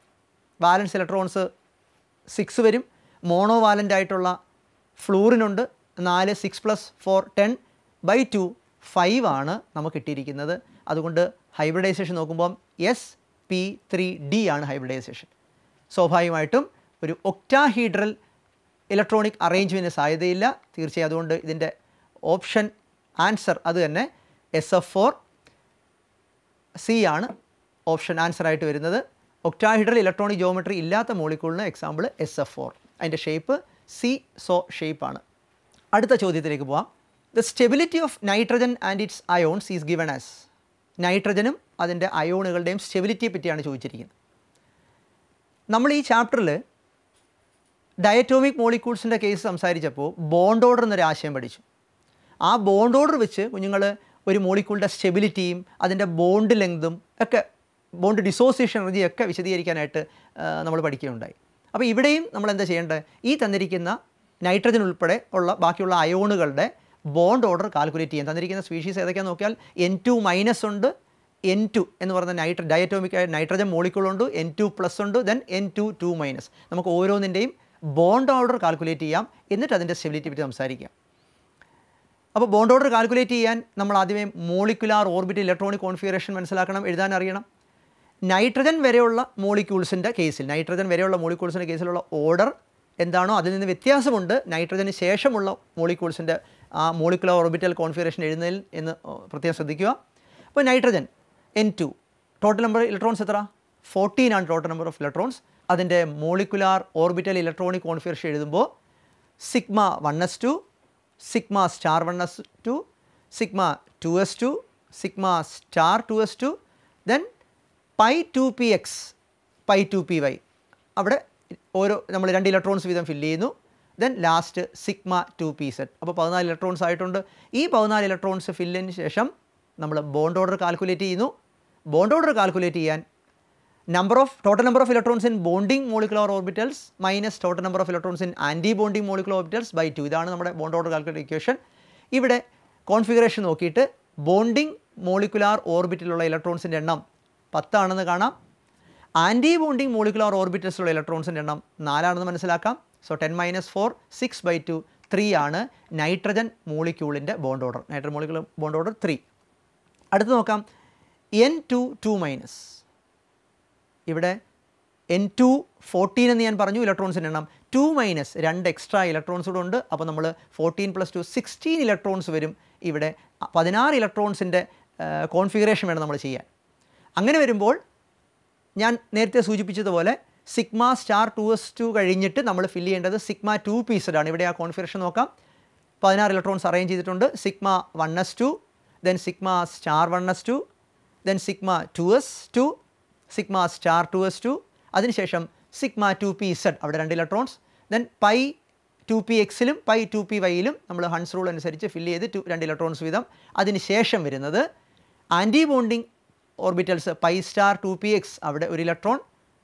balance electrons six വരും മോണോ വാലൻ്റ് ആയിട്ടുള്ള ഫ്ലൂറിനുണ്ട് നാല് six plus four ten by two five ആണ് നമുക്ക് കിട്ടിയിരിക്കുന്നത് അതുകൊണ്ട് ഹൈബ്രിഡൈസേഷൻ നോക്കുമ്പം എസ് പി ത്രീ ഡി ആണ് ഹൈബ്രിഡൈസേഷൻ സ്വാഭാവികമായിട്ടും ഒരു ഒക്ടാഹീഡ്രൽ ഇലക്ട്രോണിക് അറേഞ്ച്മെൻറ്റിന് സാധ്യതയില്ല തീർച്ചയായും അതുകൊണ്ട് ഇതിൻ്റെ ഓപ്ഷൻ ആൻസർ അത് തന്നെ എസ് എഫ് ഫോർ സി ആണ് ഓപ്ഷൻ ആൻസർ ആയിട്ട് വരുന്നത് ഒക്ടാഹിഡ്രൽ ഇലക്ട്രോണിക് ജോമെട്രി ഇല്ലാത്ത മോളിക്കൂളിന് എക്സാമ്പിൾ എസ് എഫ് ഫോർ അതിൻ്റെ ഷേപ്പ് സി സോ ഷേപ്പാണ് അടുത്ത ചോദ്യത്തിലേക്ക് പോവാം the stability of nitrogen and its ions is given as നൈട്രജനും അതിൻ്റെ അയോണുകളുടെയും സ്റ്റെബിലിറ്റിയെ പറ്റിയാണ് ചോദിച്ചിരിക്കുന്നത് നമ്മൾ ഈ ചാപ്റ്ററിൽ ഡയറ്റോമിക് മോളിക്യൂൾസിൻ്റെ കേസ് സംസാരിച്ചപ്പോൾ ബോണ്ട് ഓർഡർ എന്നൊരു ആശയം പഠിച്ചു ആ ബോണ്ട് ഓർഡർ വെച്ച് കുഞ്ഞുങ്ങൾ ഒരു മോളിക്യൂളിൻ്റെ സ്റ്റെബിലിറ്റിയും അതിൻ്റെ ബോണ്ട് ലെങ്തും ഒക്കെ ബോണ്ട് ഡിസോസിയേഷൻ എനർജിയൊക്കെ വിശദീകരിക്കാനായിട്ട് നമ്മൾ പഠിക്കുകയുണ്ടായി അപ്പോൾ ഇവിടെയും നമ്മൾ എന്താ ചെയ്യേണ്ടത് ഈ തന്നിരിക്കുന്ന നൈട്രജൻ ഉൾപ്പെടെ ഉള്ള ബാക്കിയുള്ള അയോണുകളുടെ ബോണ്ട് ഓർഡർ കാൽക്കുലേറ്റ് ചെയ്യാൻ തന്നിരിക്കുന്ന സ്പീഷീസ് ഏതൊക്കെയാണ് നോക്കിയാൽ എൻ ടു മൈനസ് ഉണ്ട് എൻ ടു എന്ന് പറയുന്ന നൈട്ര ഡയറ്റോമിക് നൈട്രജൻ മോളിക്കുളുണ്ട് എൻ ടു പ്ലസ് ഉണ്ട് then N two two minus നമുക്ക് ഓരോന്നിൻ്റെയും ബോണ്ട് ഓർഡർ കാൽക്കുലേറ്റ് ചെയ്യാം എന്നിട്ട് അതിൻ്റെ സ്റ്റെബിലിറ്റി പറ്റി സംസാരിക്കാം അപ്പോൾ ബോണ്ട് ഓർഡർ കാൽക്കുലേറ്റ് ചെയ്യാൻ നമ്മൾ ആദ്യമേ മോളിക്കുലാർ ഓർബിറ്റ് ഇലക്ട്രോണിക് കോൺഫിഗറേഷൻ മനസ്സിലാക്കണം എഴുതാൻ അറിയണം നൈട്രജൻ വരെയുള്ള മോളിക്യൂൾസിൻ്റെ കേസിൽ നൈട്രജൻ വരെയുള്ള മോളിക്യൂൾസിൻ്റെ കേസിലുള്ള ഓർഡർ എന്താണോ അതിൽ നിന്ന് വ്യത്യാസമുണ്ട് നൈട്രജന് ശേഷമുള്ള മോളിക്യൂൾസിൻ്റെ ആ മോളിക്കുലർ ഓർബിറ്റൽ കോൺഫിഗറേഷൻ എഴുന്നതിൽ എന്ന് പ്രത്യേകം ശ്രദ്ധിക്കുക അപ്പോൾ nitrogen N two total number electrons എത്ര ഫോർട്ടീൻ ആണ് ടോട്ടൽ നമ്പർ ഓഫ് ഇലക്ട്രോൺസ് അതിൻ്റെ മോളിക്കുലാർ ഓർബിറ്റൽ ഇലക്ട്രോണിക് കോൺഫിഗറേഷൻ എഴുതുമ്പോൾ sigma one S two sigma star one S two sigma two S two sigma star two S two then pi two P X pi two P Y അവിടെ ഓരോ നമ്മൾ രണ്ട് ഇലക്ട്രോൺസ് വീതം ഫില്ല് ചെയ്യുന്നു then last sigma two P Z അപ്പോൾ പതിനാല് ഇലക്ട്രോൺസ് ആയിട്ടുണ്ട് ഈ പതിനാല് ഇലക്ട്രോൺസ് ഫില്ലിന് ശേഷം നമ്മൾ ബോണ്ട് ഓർഡർ കാൽക്കുലേറ്റ് ചെയ്യുന്നു ബോണ്ട് ഓർഡർ കാൽക്കുലേറ്റ് ചെയ്യാൻ number of total number of electrons in bonding molecular orbitals minus total number of electrons in anti bonding molecular orbitals by two ഇതാണ് നമ്മുടെ ബോണ്ട് ഓർഡർ കാൽക്കുലേറ്റ് ഇക്വേഷൻ ഇവിടെ കോൺഫിഗറേഷൻ നോക്കിയിട്ട് ബോണ്ടിങ് മോളിക്കുലാർ ഓർബിറ്റിലുള്ള ഇലക്ട്രോൺസിൻ്റെ എണ്ണം പത്താണെന്ന് കാണാം ആൻറ്റി ബോണ്ടിങ് മോളിക്കുലർ ഓർബിറ്റൽസിലുള്ള ഇലക്ട്രോൺസിൻ്റെ എണ്ണം നാലാണെന്ന് മനസ്സിലാക്കാം so ten minus four six by two three ആണ് നൈട്രജൻ മോളിക്യൂളിൻ്റെ bond order nitrogen molecule bond order three അടുത്ത് നോക്കാം എൻ ടു ടു മൈനസ് ഇവിടെ എൻ ടു ഫോർട്ടീൻ എന്ന് ഞാൻ പറഞ്ഞു ഇലക്ട്രോൺസിൻ്റെ എണ്ണം ടു മൈനസ് രണ്ട് എക്സ്ട്രാ ഇലക്ട്രോൺസ് കൂടെ ഉണ്ട് അപ്പോൾ നമ്മൾ fourteen plus two sixteen electrons വരും ഇവിടെ പതിനാറ് ഇലക്ട്രോൺസിൻ്റെ കോൺഫിഗറേഷൻ വേണം നമ്മൾ ചെയ്യാൻ അങ്ങനെ വരുമ്പോൾ ഞാൻ നേരത്തെ സൂചിപ്പിച്ചതുപോലെ sigma star two S two കഴിഞ്ഞിട്ട് നമ്മൾ ഫില്ല് ചെയ്യേണ്ടത് സിഗ്മ ടു ആണ് ഇവിടെ ആ കോൺഫിഗറേഷൻ നോക്കാം പതിനാറ് ഇലക്ട്രോൺസ് അറേഞ്ച് ചെയ്തിട്ടുണ്ട് sigma one S two then sigma star one S two then sigma two S two sigma star two S two അതിനുശേഷം സിഗ്മ ടു പി സെഡ് അവിടെ രണ്ട് electrons then pi two P എക്സിലും പൈ ടു പി വൈയിലും നമ്മൾ ഹൺസ് റൂൾ അനുസരിച്ച് ഫില്ല് ചെയ്ത് ടു രണ്ട് ഇലക്ട്രോൺസ് വീതം അതിനുശേഷം വരുന്നത് antibonding orbitals pi star two P X അവിടെ ഒരു electron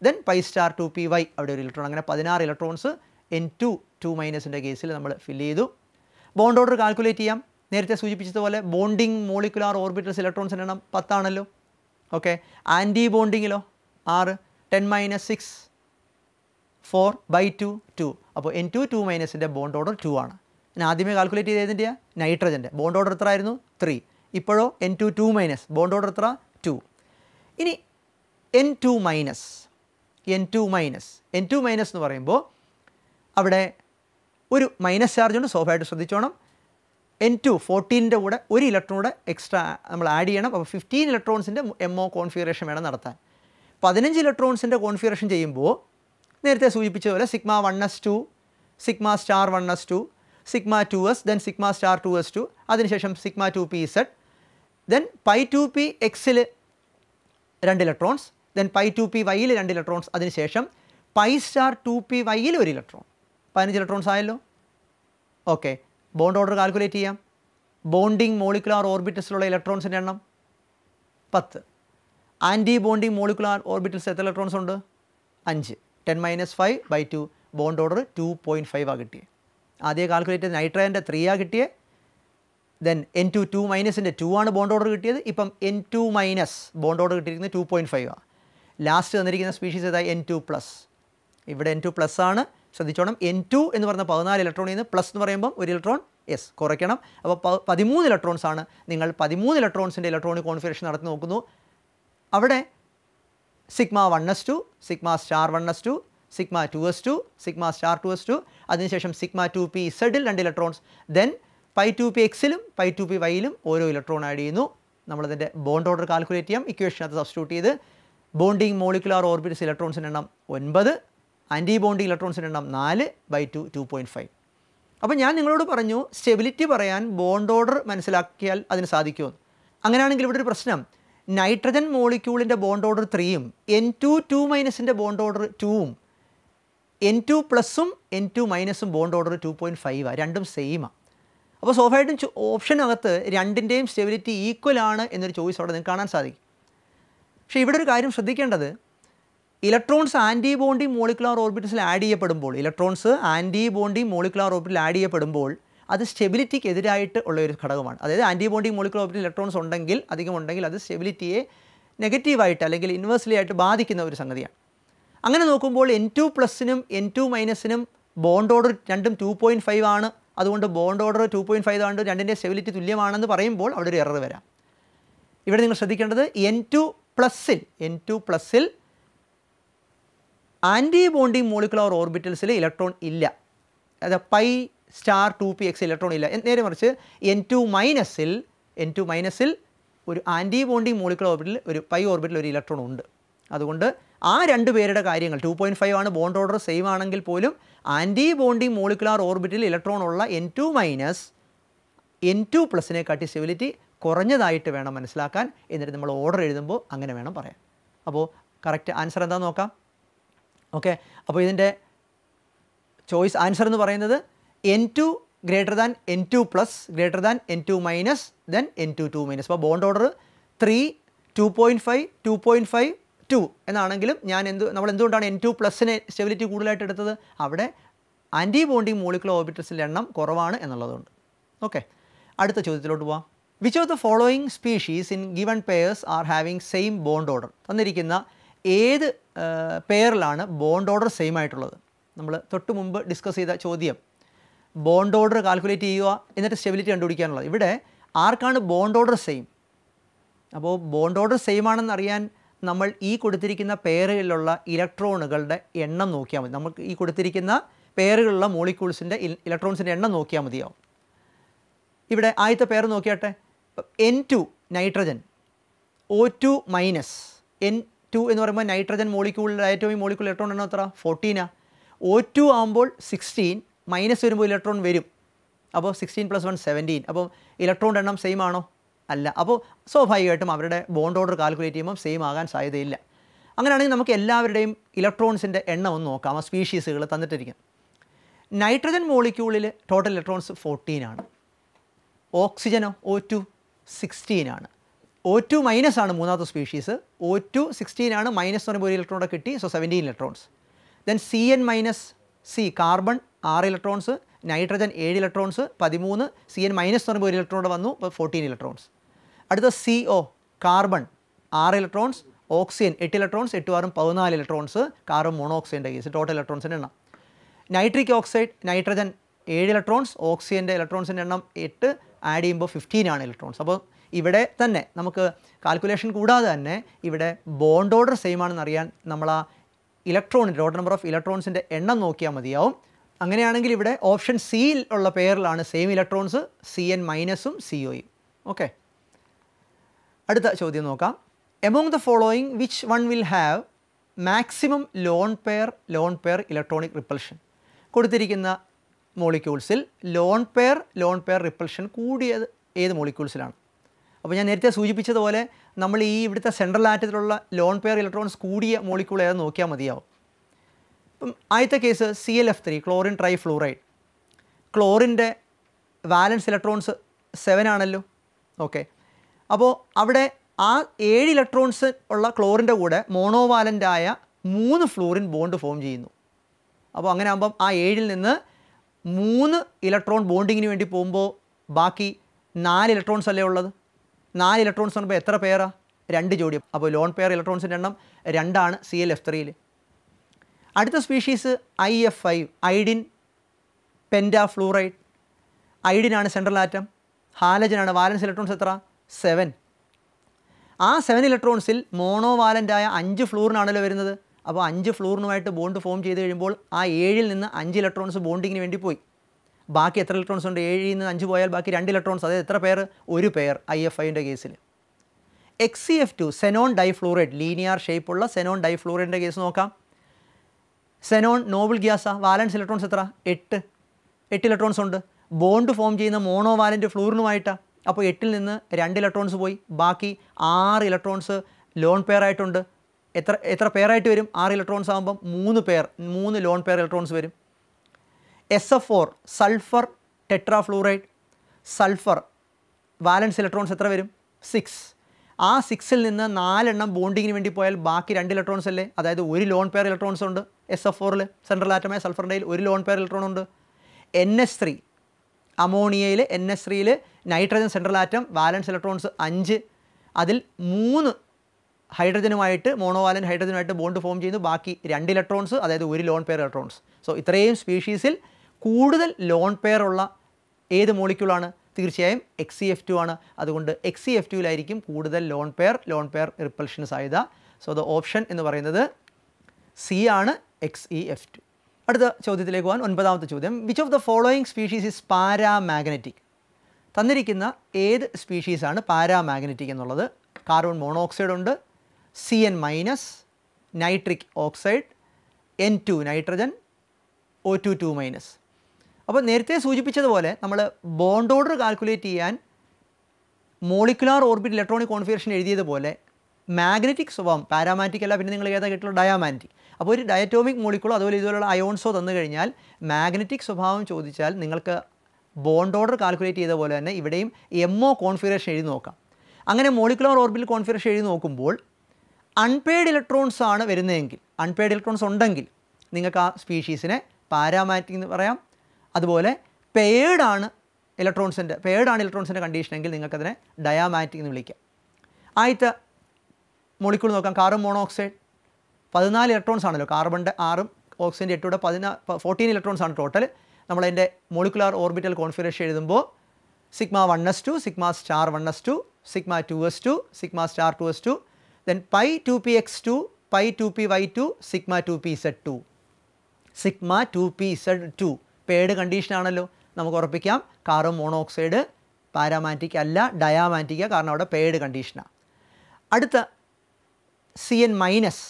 then pi star two P Y അവിടെ ഒരു ഇലക്ട്രോൺ അങ്ങനെ പതിനാറ് ഇലക്ട്രോൺസ് എൻ ടു ടു മൈനസിൻ്റെ കേസിൽ നമ്മൾ ഫില്ല് ചെയ്തു ബോണ്ട് ഓർഡർ കാൽക്കുലേറ്റ് ചെയ്യാം നേരത്തെ സൂചിപ്പിച്ചതുപോലെ ബോണ്ടിങ് മോളിക്കുലാർ ഓർബിറ്റൽസ് ഇലക്ട്രോൺസിൻ്റെ എണ്ണം പത്താണല്ലോ ഓക്കെ ആൻറ്റി ബോണ്ടിങ്ങിലോ ആറ് ten minus six four by two two അപ്പോൾ എൻ ടു ടു മൈനസിൻ്റെ ബോണ്ട് ഓർഡർ ടു ആണ് ഞാൻ ആദ്യമേ കാൽക്കുലേറ്റ് ചെയ്ത് ഏതിൻ്റെയാണ് നൈട്രജൻ്റെ ബോണ്ട് ഓർഡർ എത്ര ആയിരുന്നു ത്രീ ഇപ്പോഴോ N two two minus bond order എത്ര ടു ഇനി N two minus N two minus N two minus എന്ന് പറയുമ്പോൾ അവിടെ ഒരു മൈനസ് ചാർജ് ഉണ്ട് സ്വാഭാവികമായിട്ട് ശ്രദ്ധിച്ചോണം എൻ ടു ഫോർട്ടീൻ്റെ കൂടെ ഒരു ഇലക്ട്രോൺ കൂടെ എക്സ്ട്രാ നമ്മൾ ആഡ് ചെയ്യണം അപ്പോൾ ഫിഫ്റ്റീൻ ഇലക്ട്രോൺസിൻ്റെ എം ഒ കോൺഫിഗറേഷൻ വേണം നടത്താൻ പതിനഞ്ച് ഇലക്ട്രോൺസിൻ്റെ കോൺഫിഗറേഷൻ ചെയ്യുമ്പോൾ നേരത്തെ സൂചിപ്പിച്ച പോലെ sigma one S two sigma star one S two sigma two S then sigma star two S two അതിനുശേഷം sigma two P Z then pi two P എക്സിൽ രണ്ട് electrons then pi two P വൈയിൽ രണ്ട് ഇലക്ട്രോൺസ് അതിനുശേഷം പൈ സ്റ്റാർ ടു പി വൈയിൽ ഒരു ഇലക്ട്രോൺ പതിനഞ്ച് ഇലക്ട്രോൺസ് ആയല്ലോ ഓക്കെ ബോണ്ട് ഓർഡർ കാൽക്കുലേറ്റ് ചെയ്യാം ബോണ്ടിങ് മോളിക്കുലാർ ഓർബിറ്റസിലുള്ള ഇലക്ട്രോൺസിൻ്റെ എണ്ണം പത്ത് ആൻറ്റി ബോണ്ടിങ് മോളിക്കുലാർ ഓർബിറ്റൽസ് എത്ര ഇലക്ട്രോൺസ് ഉണ്ട് അഞ്ച് ten minus five by two bond order two point five ആ കിട്ടിയത് ആദ്യം കാൽക്കുലേറ്റ് നൈട്രജൻ്റെ ത്രീ ആ കിട്ടിയേ ദെൻ എൻ ടു ടു മൈനസിൻ്റെ ടു ആണ് ബോണ്ട് ഓർഡർ കിട്ടിയത് ഇപ്പം N two minus bond order കിട്ടിയിരിക്കുന്നത് ടു പോയിൻറ്റ് ഫൈവ് ആണ് ലാസ്റ്റ് തന്നിരിക്കുന്ന സ്പീഷീസ് ഏതായി എൻ ടു പ്ലസ് ഇവിടെ എൻ ടു പ്ലസ് ആണ് ശ്രദ്ധിച്ചോണം എൻ ടു എന്ന് പറഞ്ഞ പതിനാല് ഇലക്ട്രോണിൽ നിന്ന് പ്ലസ് എന്ന് പറയുമ്പോൾ ഒരു ഇലക്ട്രോൺ യെസ് കുറയ്ക്കണം അപ്പോൾ പതിമൂന്ന് ഇലക്ട്രോൺസ് ആണ് നിങ്ങൾ പതിമൂന്ന് ഇലക്ട്രോൺസിൻ്റെ ഇലക്ട്രോണിക് കോൺഫിഗറേഷൻ നടത്തി നോക്കുന്നു അവിടെ sigma one S two sigma star one S two sigma two S two sigma star two S two അതിനുശേഷം സിഗ്മ ടു പി സെഡിൽ രണ്ട് electrons then pi two P എക്സിലും പൈ ടു പി വൈയിലും ഓരോ ഇലക്ട്രോൺ ആഡ് ചെയ്യുന്നു നമ്മളതിൻ്റെ ബോണ്ട് ഓർഡർ കാൽക്കുലേറ്റ് ചെയ്യാം ഇക്വേഷനകത്ത് സബ്സ്റ്റിറ്റ്യൂട്ട് ചെയ്ത് ബോണ്ടിങ് മോളിക്കുലാർ ഓർബിറ്റ്സ് ഇലക്ട്രോൺസിൻ്റെ എണ്ണം ഒൻപത് ആൻറ്റി ബോണ്ടിങ് ഇലക്ട്രോൺസിൻ്റെ എണ്ണം നാല് by two two point five അപ്പോൾ ഞാൻ നിങ്ങളോട് പറഞ്ഞു സ്റ്റെബിലിറ്റി പറയാൻ ബോണ്ട് ഓർഡർ മനസ്സിലാക്കിയാൽ അതിന് സാധിക്കുമെന്ന് അങ്ങനെയാണെങ്കിൽ ഇവിടെ ഒരു പ്രശ്നം നൈട്രജൻ മോളിക്യൂളിൻ്റെ ബോണ്ട് ഓർഡർ ത്രീയും എൻ ടു ടു മൈനസിൻ്റെ ബോണ്ട് ഓർഡർ ടൂവും എൻ ടു പ്ലസും എൻ ടു മൈനസും ബോണ്ട് ഓർഡർ ടു പോയിൻറ്റ് ഫൈവാണ് രണ്ടും സെയിമാണ് അപ്പോൾ സ്വാഭാവികമായിട്ടും ഓപ്ഷനകത്ത് രണ്ടിൻ്റെയും സ്റ്റെബിലിറ്റി ഈക്വൽ ആണ് എന്നൊരു ചോയ്സ് അവിടെ നിങ്ങൾക്ക് കാണാൻ സാധിക്കും പക്ഷേ ഇവിടെ ഒരു കാര്യം ശ്രദ്ധിക്കേണ്ടത് ഇലക്ട്രോൺസ് ആൻറ്റി ബോണ്ടി മോളിക്കുലാർ ഓർബിറ്റസിൽ ആഡ് ചെയ്യപ്പെടുമ്പോൾ ഇലക്ട്രോൺസ് ആൻറ്റി ബോണ്ടി മോളിക്കുലാർ ഓർബിറ്റിൽ ആഡ് ചെയ്യപ്പെടുമ്പോൾ അത് സ്റ്റെബിലിറ്റിക്ക് എതിരായിട്ട് ഉള്ള ഒരു ഘടകമാണ് അതായത് ആൻറ്റി ബോണ്ടി മോളിക്കുലാർ ഓർബിറ്റിൽ ഇലക്ട്രോൺസ് ഉണ്ടെങ്കിൽ അധികം ഉണ്ടെങ്കിൽ അത് സ്റ്റെബിലിറ്റിയെ നെഗറ്റീവായിട്ട് അല്ലെങ്കിൽ ഇൻവേഴ്സ്ലി ആയിട്ട് ബാധിക്കുന്ന ഒരു സംഗതിയാണ് അങ്ങനെ നോക്കുമ്പോൾ എൻ ടു പ്ലസിനും എൻ ടു മൈനസിനും ബോണ്ട് ഓർഡർ രണ്ടും ടു പോയിൻറ്റ് ഫൈവ് ആണ് അതുകൊണ്ട് bond order two point five ആണ്ട് രണ്ടിൻ്റെ സ്റ്റെബിലിറ്റി തുല്യമാണെന്ന് പറയുമ്പോൾ അവിടെ ഒരു എറർ വരാം ഇവിടെ നിങ്ങൾ ശ്രദ്ധിക്കേണ്ടത് എൻ ടു പ്ലസ്സിൽ എൻ ടു പ്ലസ്സിൽ ആൻറ്റി ബോണ്ടിങ് മോളിക്കുലർ ഓർബിറ്റൽസിൽ ഇലക്ട്രോൺ ഇല്ല അതായത് pi star two P X electron ഇല്ല നേരെ മറിച്ച് എൻ ടു മൈനസിൽ എൻ ടു മൈനസിൽ ഒരു ആൻറ്റി ബോണ്ടിങ് മോളിക്കുലർ ഓർബിറ്റിൽ ഒരു പൈ ഓർബിറ്റിൽ ഒരു ഇലക്ട്രോൺ ഉണ്ട് അതുകൊണ്ട് ആ രണ്ട് പേരുടെ കാര്യങ്ങൾ ടു പോയിൻറ്റ് ഫൈവ് ആണ് ബോണ്ട് ഓർഡർ സെയിം ആണെങ്കിൽ പോലും ആൻറ്റി ബോണ്ടിങ് മോളിക്കുലാർ ഓർബിറ്റിൽ ഇലക്ട്രോൺ ഉള്ള N two minus N two പ്ലസിനെക്കാട്ടി സ്റ്റെബിലിറ്റി കുറഞ്ഞതായിട്ട് വേണം മനസ്സിലാക്കാൻ എന്നിട്ട് നമ്മൾ ഓർഡർ എഴുതുമ്പോൾ അങ്ങനെ വേണം പറയാം അപ്പോൾ കറക്റ്റ് ആൻസർ എന്താ നോക്കാം ഓക്കെ അപ്പോൾ ഇതിൻ്റെ ചോയ്സ് ആൻസർ എന്ന് പറയുന്നത് N two greater than N two plus greater than N two minus then N two two minus അപ്പോൾ bond order three two point five two point five two എന്നാണെങ്കിലും ഞാൻ എന്ത് നമ്മൾ എന്തുകൊണ്ടാണ് എൻ ടു പ്ലസിനെ സ്റ്റെബിലിറ്റി കൂടുതലായിട്ട് എടുത്തത് അവിടെ ആൻറ്റി ബോണ്ടിങ് മോളിക്കുലർ ഓർബിറ്റസിൻ്റെ എണ്ണം കുറവാണ് എന്നുള്ളതുകൊണ്ട് ഓക്കെ അടുത്ത ചോദ്യത്തിലോട്ട് പോവാം which of the following species in given pairs are having same bond order തന്നിരിക്കുന്ന ഏത് പെയറിലാണ് ബോണ്ട് ഓർഡർ സെയിം ആയിട്ടുള്ളത് നമ്മൾ തൊട്ട് മുമ്പ് ഡിസ്കസ് ചെയ്ത ചോദ്യം ബോണ്ട് ഓർഡർ കാൽക്കുലേറ്റ് ചെയ്യുക എന്നിട്ട് സ്റ്റെബിലിറ്റി കണ്ടുപിടിക്കാനുള്ളത് ഇവിടെ ആർക്കാണ് ബോണ്ട് ഓർഡർ സെയിം അപ്പോൾ ബോണ്ട് ഓർഡർ സെയിം ആണെന്ന് അറിയാൻ നമ്മൾ ഈ കൊടുത്തിരിക്കുന്ന പേരുകളിലുള്ള ഇലക്ട്രോണുകളുടെ എണ്ണം നോക്കിയാൽ മതി നമുക്ക് ഈ കൊടുത്തിരിക്കുന്ന പേരുകളുള്ള മോളിക്യൂൾസിൻ്റെ ഇലക്ട്രോൺസിൻ്റെ എണ്ണം നോക്കിയാൽ മതിയാവും ഇവിടെ ആദ്യത്തെ പേര് നോക്കിയാട്ടെ N two nitrogen O two minus N two എന്ന് പറയുമ്പോൾ നൈട്രജൻ മോളിക്യൂളിൽ ഏറ്റവും മോളിക്യൂൾ ഇലക്ട്രോൺ എണ്ണം എത്ര ഫോർട്ടീനാണ് ഒ ടു ആകുമ്പോൾ സിക്സ്റ്റീൻ മൈനസ് വരുമ്പോൾ ഇലക്ട്രോൺ വരും അപ്പോൾ സിക്സ്റ്റീൻ പ്ലസ് വൺ സെവൻറ്റീൻ അപ്പോൾ ഇലക്ട്രോണിൻ്റെ എണ്ണം സെയിം ആണോ അല്ല അപ്പോൾ സ്വാഭാവികമായിട്ടും അവരുടെ ബോണ്ട് ഓർഡർ കാൽക്കുലേറ്റ് ചെയ്യുമ്പോൾ സെയിം ആകാൻ സാധ്യതയില്ല അങ്ങനെയാണെങ്കിൽ നമുക്ക് എല്ലാവരുടെയും ഇലക്ട്രോൺസിൻ്റെ എണ്ണം ഒന്ന് നോക്കാം ആ സ്പീഷീസുകൾ തന്നിട്ടിരിക്കും നൈട്രജൻ മോളിക്യൂളിൽ ടോട്ടൽ ഇലക്ട്രോൺസ് ഫോർട്ടീൻ ആണ് ഓക്സിജനോ ഒ ടു സിക്സ്റ്റീൻ ആണ് ഒ ടു മൈനസ് ആണ് മൂന്നാമത്തെ സ്പീഷീസ് ഒ ടു സിക്സ്റ്റീൻ ആണ് മൈനസ് എന്ന് പറയുമ്പോൾ ഒരു ഇലക്ട്രോണൊക്കെ കിട്ടി so seventeen electrons then C N minus C carbon ആറ് ഇലക്ട്രോൺസ് നൈട്രജൻ ഏഴ് ഇലക്ട്രോൺസ് പതിമൂന്ന് സി എൻ മൈനസ് എന്ന് പറയുമ്പോൾ ഒരു ഇലക്ട്രോൺ വന്നു ഫോർട്ടീൻ ഇലക്ട്രോൺസ് അടുത്ത സി ഒ കാർബൺ ആറ് ഇലക്ട്രോൺസ് ഓക്സിജൻ എട്ട് ഇലക്ട്രോൺസ് എട്ട് ആറും പതിനാല് ഇലക്ട്രോൺസ് കാർബൺ മോണോക്സൈഡിൻ്റെ കേസ് ടോട്ടൽ ഇലക്ട്രോൺസിൻ്റെ എണ്ണം നൈട്രിക് ഓക്സൈഡ് നൈട്രജൻ ഏഴ് ഇലക്ട്രോൺസ് ഓക്സിജൻ്റെ ഇലക്ട്രോൺസിൻ്റെ എണ്ണം എട്ട് ആഡ് ചെയ്യുമ്പോൾ ഫിഫ്റ്റീൻ ആണ് ഇലക്ട്രോൺസ് അപ്പോൾ ഇവിടെ തന്നെ നമുക്ക് കാൽക്കുലേഷൻ കൂടാതെ തന്നെ ഇവിടെ ബോണ്ട് ഓർഡർ സെയിം ആണെന്ന് അറിയാൻ നമ്മൾ ആ ഇലക്ട്രോണിൻ്റെ ടോട്ടൽ നമ്പർ ഓഫ് ഇലക്ട്രോൺസിൻ്റെ എണ്ണം നോക്കിയാൽ മതിയാവും അങ്ങനെയാണെങ്കിൽ ഇവിടെ ഓപ്ഷൻ സിയിൽ ഉള്ള പേരിലാണ് സെയിം ഇലക്ട്രോൺസ് സി എൻ മൈനസും സി ഒയും ഓക്കെ അടുത്ത ചോദ്യം നോക്കാം among the following which one will have maximum lone pair lone pair electronic repulsion കൊടുത്തിരിക്കുന്ന മോളിക്യൂൾസിൽ lone pair lone pair repulsion കൂടിയത് ഏത് മോളിക്യൂൾസിലാണ് അപ്പോൾ ഞാൻ നേരത്തെ സൂചിപ്പിച്ചതുപോലെ നമ്മൾ ഈ ഇവിടുത്തെ സെൻട്രൽ ആറ്റത്തിലുള്ള ലോൺ പെയർ ഇലക്ട്രോൺസ് കൂടിയ മോളിക്യൂൾ ഏതാ നോക്കിയാൽ മതിയാവും ഇപ്പം ആദ്യത്തെ case C L F three chlorine trifluoride ക്ലോറിൻ്റെ വാലൻസ് ഇലക്ട്രോൺസ് സെവൻ ആണല്ലോ ഓക്കെ അപ്പോൾ അവിടെ ആ ഏഴ് ഇലക്ട്രോൺസ് ഉള്ള ക്ലോറിൻ്റെ കൂടെ മോണോവാലൻ്റായ മൂന്ന് ഫ്ലൂറിൻ ബോണ്ട് ഫോം ചെയ്യുന്നു അപ്പോൾ അങ്ങനെ ആകുമ്പം ആ ഏഴിൽ നിന്ന് മൂന്ന് ഇലക്ട്രോൺ ബോണ്ടിങ്ങിന് വേണ്ടി പോകുമ്പോൾ ബാക്കി നാല് ഇലക്ട്രോൺസ് അല്ലേ ഉള്ളത് നാല് ഇലക്ട്രോൺസ് പറയുമ്പോൾ എത്ര പേരാണ് രണ്ട് ജോഡി അപ്പോൾ ലോൺ പെയർ ഇലക്ട്രോൺസിൻ്റെ എണ്ണം രണ്ടാണ് സി എൽ എഫ് ത്രീയിൽ അടുത്ത species I F five iodine pentafluoride ഐഡിനാണ് സെൻട്രൽ ആറ്റം ഹാലജനാണ് വാലൻസ് ഇലക്ട്രോൺസ് എത്ര സെവൻ ആ സെവൻ ഇലക്ട്രോൺസിൽ മോണോവാലൻ്റായ അഞ്ച് ഫ്ലൂറിനാണല്ലോ വരുന്നത് അപ്പോൾ അഞ്ച് ഫ്ലൂറിനുമായിട്ട് ബോണ്ട് ഫോം ചെയ്ത് കഴിയുമ്പോൾ ആ ഏഴിൽ നിന്ന് അഞ്ച് ഇലക്ട്രോൺസ് ബോണ്ടിങ്ങിന് വേണ്ടി പോയി ബാക്കി എത്ര ഇലക്ട്രോൺസ് ഉണ്ട് ഏഴിൽ നിന്ന് അഞ്ച് പോയാൽ ബാക്കി രണ്ട് ഇലക്ട്രോൺസ് അതായത് എത്ര പേർ ഒരു പെയർ ഐ എഫ് ഐൻ്റെ കേസിൽ X C F two xenon difluoride linear ഷേപ്പുള്ള സെനോൺ ഡൈഫ്ലൂറൈഡിൻ്റെ കേസ് നോക്കാം സെനോൺ നോബിൾ ഗ്യാസാ വാലൻസ് ഇലക്ട്രോൺസ് എത്ര എട്ട് എട്ട് ഇലക്ട്രോൺസ് ഉണ്ട് ബോണ്ട് ഫോം ചെയ്യുന്ന മോണോ വാലൻ്റ് ഫ്ലൂറിനുമായിട്ടാണ് അപ്പോൾ എട്ടിൽ നിന്ന് രണ്ട് ഇലക്ട്രോൺസ് പോയി ബാക്കി ആറ് ഇലക്ട്രോൺസ് ലോൺ പെയർ ആയിട്ടുണ്ട് എത്ര എത്ര പെയറായിട്ട് വരും ആറ് ഇലക്ട്രോൺസ് ആകുമ്പം മൂന്ന് പെയർ മൂന്ന് ലോൺ പെയർ ഇലക്ട്രോൺസ് വരും S F four sulphur tetrafluoride sulphur valence electrons എത്ര വരും സിക്സ് ആ സിക്സിൽ നിന്ന് നാലെണ്ണം ബോണ്ടിങ്ങിന് വേണ്ടി പോയാൽ ബാക്കി രണ്ട് ഇലക്ട്രോൺസ് അല്ലേ അതായത് ഒരു ലോൺ പെയർ ഇലക്ട്രോൺസ് ഉണ്ട് എസ് എഫ് ഫോറിൽ സെൻട്രൽ ആറ്റമായ സൾഫറിൻ്റെ ഒരു ലോൺ പെയർ ഇലക്ട്രോൺ ഉണ്ട് എൻ എസ് ത്രീ അമോണിയയിൽ എൻ എസ് ത്രീയിൽ nitrogen central atom valence electrons അഞ്ച് അതിൽ മൂന്ന് ഹൈഡ്രജനുമായിട്ട് മോണോവാലൻ ഹൈഡ്രജനുമായിട്ട് ബോണ്ട് ഫോം ചെയ്യുന്നു ബാക്കി രണ്ട് ഇലക്ട്രോൺസ് അതായത് ഒരു ലോൺ പെയർ ഇലക്ട്രോൺസ് സോ ഇത്രയും സ്പീഷീസിൽ കൂടുതൽ ലോൺ പെയർ ഉള്ള ഏത് മോളിക്യൂളാണ് തീർച്ചയായും എക്സ് സി എഫ് ടു ആണ് അതുകൊണ്ട് എക്സ് സി എഫ് ടുവിലായിരിക്കും കൂടുതൽ lone pair lone pair repulsions സാധ്യത സോ ദ ഓപ്ഷൻ എന്ന് പറയുന്നത് സി ആണ് എക്സ് ഇ എഫ് ടു അടുത്ത ചോദ്യത്തിലേക്ക് പോകാൻ ഒൻപതാമത്തെ ചോദ്യം which of the following species is magnetic തന്നിരിക്കുന്ന ഏത് സ്പീഷീസാണ് പാരാമാഗ്നറ്റിക് എന്നുള്ളത് കാർബൺ മോണോക്സൈഡ് ഉണ്ട് C N minus nitric oxide N two nitrogen O two two minus അപ്പോൾ നേരത്തെ സൂചിപ്പിച്ചതുപോലെ നമ്മൾ ബോണ്ട് ഓർഡർ കാൽക്കുലേറ്റ് ചെയ്യാൻ മോളിക്കുലാർ ഓർബിറ്റ് ഇലക്ട്രോണിക് കോൺഫിഗറേഷൻ എഴുതിയതുപോലെ മാഗ്നറ്റിക് സ്വഭാവം പാരാമാറ്റിക് അല്ല പിന്നെ നിങ്ങൾ ഏതാ കേട്ടുള്ള ഡയാമാറ്റിക് അപ്പോൾ ഒരു ഡയറ്റോമിക് മോളിക്കുളോ അതുപോലെ ഇതുപോലുള്ള അയോൺസോ തന്നു കഴിഞ്ഞാൽ മാഗ്നറ്റിക് സ്വഭാവം ചോദിച്ചാൽ നിങ്ങൾക്ക് ബോണ്ട് ഓർഡർ കാൽക്കുലേറ്റ് ചെയ്ത പോലെ തന്നെ ഇവിടെയും എം ഒ കോൺഫിഗറേഷൻ എഴുതി നോക്കാം അങ്ങനെ മോളിക്കുലർ ഓർബിറ്റൽ കോൺഫിഗറേഷൻ എഴുതി നോക്കുമ്പോൾ അൺപെയ്ഡ് ഇലക്ട്രോൺസ് ആണ് വരുന്നതെങ്കിൽ അൺപെയ്ഡ് ഇലക്ട്രോൺസ് ഉണ്ടെങ്കിൽ നിങ്ങൾക്ക് ആ സ്പീഷീസിനെ പാരാമാറ്റിക് എന്ന് പറയാം അതുപോലെ പെയ്ഡാണ് ഇലക്ട്രോൺസിൻ്റെ പെയ്ഡാണ് ഇലക്ട്രോൺസിൻ്റെ കണ്ടീഷനെങ്കിൽ നിങ്ങൾക്കതിനെ ഡയാമാറ്റിക് എന്ന് വിളിക്കാം ആദ്യത്തെ മോളിക്യൂൾ നോക്കാം കാർബൺ മോണോക്സൈഡ് പതിനാല് ഇലക്ട്രോൺസ് ആണല്ലോ കാർബണിൻ്റെ ആറും ഓക്സിജൻ്റെ എട്ടൂടെ പതിനാ ഫോർട്ടീൻ ഇലക്ട്രോൺസ് ആണ് ടോട്ടൽ നമ്മളതിൻ്റെ മോളിക്കുലാർ ഓർബിറ്റൽ കോൺഫിഗറേഷൻ എഴുതുമ്പോൾ sigma one S two sigma star one S two sigma two S two sigma star two S two then pi two P X two pi two P Y two sigma two P Z two sigma two P Z two paired കണ്ടീഷനാണല്ലോ നമുക്ക് ഉറപ്പിക്കാം കാർബൺ മോണോക്സൈഡ് പാരാമാറ്റിക് അല്ല ഡയാമാറ്റിക്ക കാരണം അവിടെ പേഡ് കണ്ടീഷനാണ് അടുത്ത C N minus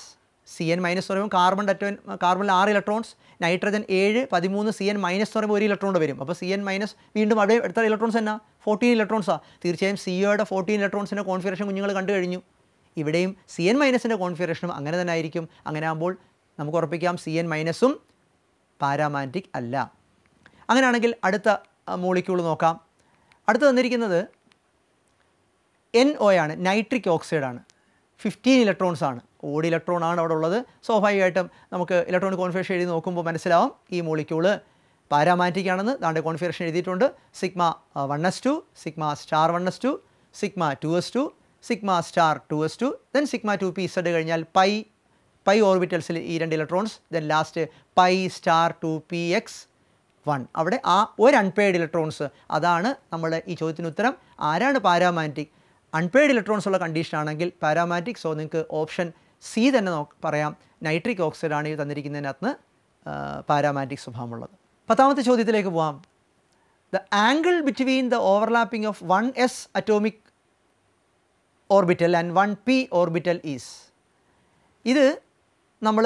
C N minus പറയുമ്പോൾ കാർബൺ അറ്റോൻ കാർബണിൽ ആറ് ഇലക്ട്രോൺസ് നൈട്രജൻ ഏഴ് പതിമൂന്ന് സി എൻ മൈനസ് പറയുമ്പോൾ ഒരു ഇലക്ട്രോൺ വരും അപ്പോൾ സി എൻ മൈനസ് വീണ്ടും അവിടെ എത്ര ഇലക്ട്രോൺസ് എന്നാ ഫോർട്ടീൻ ഇലക്ട്രോൺസാണ് തീർച്ചയായും സി ഒയുടെ ഫോർട്ടീൻ ഇലക്ട്രോൺസിൻ്റെ കോൺഫിഗറേഷൻ കുഞ്ഞുങ്ങൾ കണ്ടു കഴിഞ്ഞു ഇവിടെയും സി എൻ മൈനസിൻ്റെ കോൺഫിഗറേഷനും അങ്ങനെ തന്നെ ആയിരിക്കും അങ്ങനെ ആകുമ്പോൾ നമുക്ക് ഉറപ്പിക്കാം സി എൻ മൈനസും പാരാമാൻറ്റിക് അല്ല അങ്ങനെയാണെങ്കിൽ അടുത്ത മോളിക്യൂൾ നോക്കാം അടുത്ത് തന്നിരിക്കുന്നത് എൻ ഒ ആണ് നൈട്രിക് ഓക്സൈഡാണ് ഫിഫ്റ്റീൻ ഇലക്ട്രോൺസ് ആണ് ഓടി ഇലക്ട്രോൺ ആണ് അവിടെ ഉള്ളത് സ്വാഭാവികമായിട്ടും നമുക്ക് ഇലക്ട്രോണിക് കോൺഫിഗറേഷൻ എഴുതി നോക്കുമ്പോൾ മനസ്സിലാവും ഈ മോളിക്യൂള് പാരാമാറ്റിക് ആണെന്ന് താണ്ടെ കോൺഫിഗറേഷൻ എഴുതിയിട്ടുണ്ട് sigma one S two sigma star one S two sigma two S two sigma star two S two then sigma two P Z കഴിഞ്ഞാൽ പൈ പൈ ഓർബിറ്റൽസിൽ ഈ രണ്ട് electrons then last pi star two P X one അവിടെ ആ ഒരു അൺപെയ്ഡ് ഇലക്ട്രോൺസ് അതാണ് നമ്മൾ ഈ ചോദ്യത്തിന് ഉത്തരം ആരാണ് പാരാമാറ്റിക് അൺപെയ്ഡ് ഇലക്ട്രോൺസ് ഉള്ള കണ്ടീഷൻ ആണെങ്കിൽ പാരാമാറ്റിക് സോ നിങ്ങൾക്ക് ഓപ്ഷൻ സി തന്നെ നോ പറയാം നൈട്രിക് ഓക്സൈഡാണ് ഈ തന്നിരിക്കുന്നതിനകത്ത് പാരാമാറ്റിക് സ്വഭാവമുള്ളത് പത്താമത്തെ ചോദ്യത്തിലേക്ക് പോവാം the angle between the overlapping of one S atomic orbital and one P orbital is ഇത് നമ്മൾ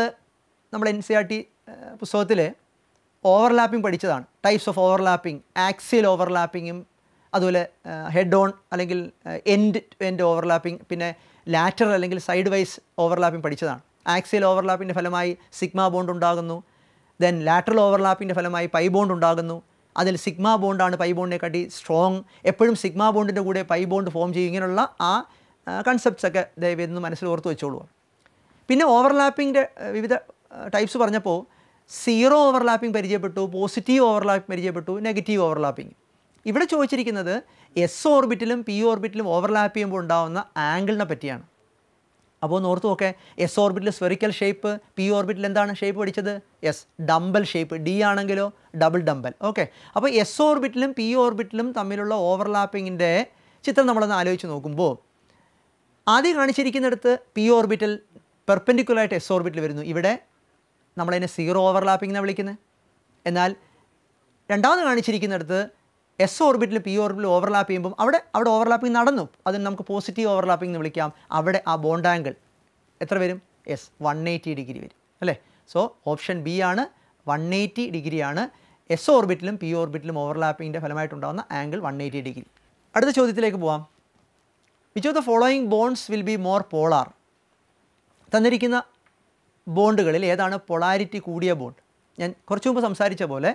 നമ്മൾ എൻ സി ആർ ടി പുസ്തകത്തിൽ ഓവർലാപ്പിംഗ് പഠിച്ചതാണ് ടൈപ്സ് ഓഫ് ഓവർലാപ്പിംഗ് ആക്സിയൽ ഓവർലാപ്പിങ്ങും അതുപോലെ ഹെഡ് ഓൺ അല്ലെങ്കിൽ എൻഡ് എൻഡ് ഓവർലാപ്പിംഗ് പിന്നെ ലാറ്ററൽ അല്ലെങ്കിൽ സൈഡ് വൈസ് ഓവർലാപ്പിംഗ് പഠിച്ചതാണ് ആക്സിയൽ ഓവർലാപ്പിൻ്റെ ഫലമായി സിഗ്മ ബോണ്ട് ഉണ്ടാകുന്നു ദെൻ ലാറ്ററൽ ഓവർലാപ്പിൻ്റെ ഫലമായി പൈ ബോണ്ട് ഉണ്ടാകുന്നു അതിൽ സിഗ്മ ബോണ്ടാണ് പൈ ബോണ്ടിനെക്കാട്ടി സ്ട്രോങ് എപ്പോഴും സിഗ്മ ബോണ്ടിൻ്റെ കൂടെ പൈ ബോണ്ട് ഫോം ചെയ്യും ഇങ്ങനെയുള്ള ആ കൺസെപ്റ്റ്സ് ഒക്കെ ദയവേന്ന് മനസ്സിൽ ഓർത്ത് വെച്ചോളൂ പിന്നെ ഓവർലാപ്പിൻ്റെ വിവിധ ടൈപ്സ് പറഞ്ഞപ്പോൾ സീറോ ഓവർലാപ്പിംഗ് പരിചയപ്പെട്ടു പോസിറ്റീവ് ഓവർലാപ്പിംഗ് പരിചയപ്പെട്ടു നെഗറ്റീവ് ഓവർലാപ്പിംഗ് ഇവിടെ ചോദിച്ചിരിക്കുന്നത് എസ് ഓർബിറ്റിലും പി ഓർബിറ്റിലും ഓവർലാപ്പ് ചെയ്യുമ്പോൾ ഉണ്ടാകുന്ന ആംഗിളിനെ പറ്റിയാണ് അപ്പോൾ ഒന്ന് ഓർത്തു നോക്കെ എസ് ഓർബിറ്റിൽ സ്വെറിക്കൽ ഷേപ്പ് പി ഓർബിറ്റിൽ എന്താണ് ഷേപ്പ് പഠിച്ചത് എസ് ഡംബൽ ഷേപ്പ് ഡി ആണെങ്കിലോ ഡബിൾ ഡംബൽ ഓക്കെ അപ്പോൾ എസ് ഓർബിറ്റിലും പി ഓർബിറ്റിലും തമ്മിലുള്ള ഓവർലാപ്പിങ്ങിൻ്റെ ചിത്രം നമ്മളൊന്ന് ആലോചിച്ച് നോക്കുമ്പോൾ ആദ്യം കാണിച്ചിരിക്കുന്നിടത്ത് പി ഓർബിറ്റൽ പെർപ്പൻഡിക്കുലറായിട്ട് എസ് ഓർബിറ്റിൽ വരുന്നു ഇവിടെ നമ്മളതിനെ സീറോ ഓവർലാപ്പിംഗ് എന്നാണ് വിളിക്കുന്നത് എന്നാൽ രണ്ടാമത് കാണിച്ചിരിക്കുന്നിടത്ത് എസ് ഓർബിറ്റിൽ പി ഓർബിറ്റിൽ ഓവർലാപ്പ് ചെയ്യുമ്പോൾ അവിടെ അവിടെ ഓവർലാപ്പിംഗ് നടന്നു അതിന് നമുക്ക് പോസിറ്റീവ് ഓവർലാപ്പിംഗ് എന്ന് വിളിക്കാം അവിടെ ആ ബോണ്ട് ആംഗിൾ എത്ര വരും എസ് വൺ എയ്റ്റി ഡിഗ്രി വരും അല്ലേ സോ ഓപ്ഷൻ ബി ആണ് വൺ എയ്റ്റി ഡിഗ്രിയാണ് എസ് ഓർബിറ്റിലും പി ഓർബിറ്റിലും ഓവർലാപ്പിങ്ങിൻ്റെ ഫലമായിട്ടുണ്ടാകുന്ന ആംഗിൾ വൺ എയ്റ്റി ഡിഗ്രി അടുത്ത ചോദ്യത്തിലേക്ക് പോവാം which of the following bonds will be more polar തന്നിരിക്കുന്ന ബോണ്ടുകളിൽ ഏതാണ് പൊളാരിറ്റി കൂടിയ ബോണ്ട് ഞാൻ കുറച്ച് മുമ്പ് സംസാരിച്ച പോലെ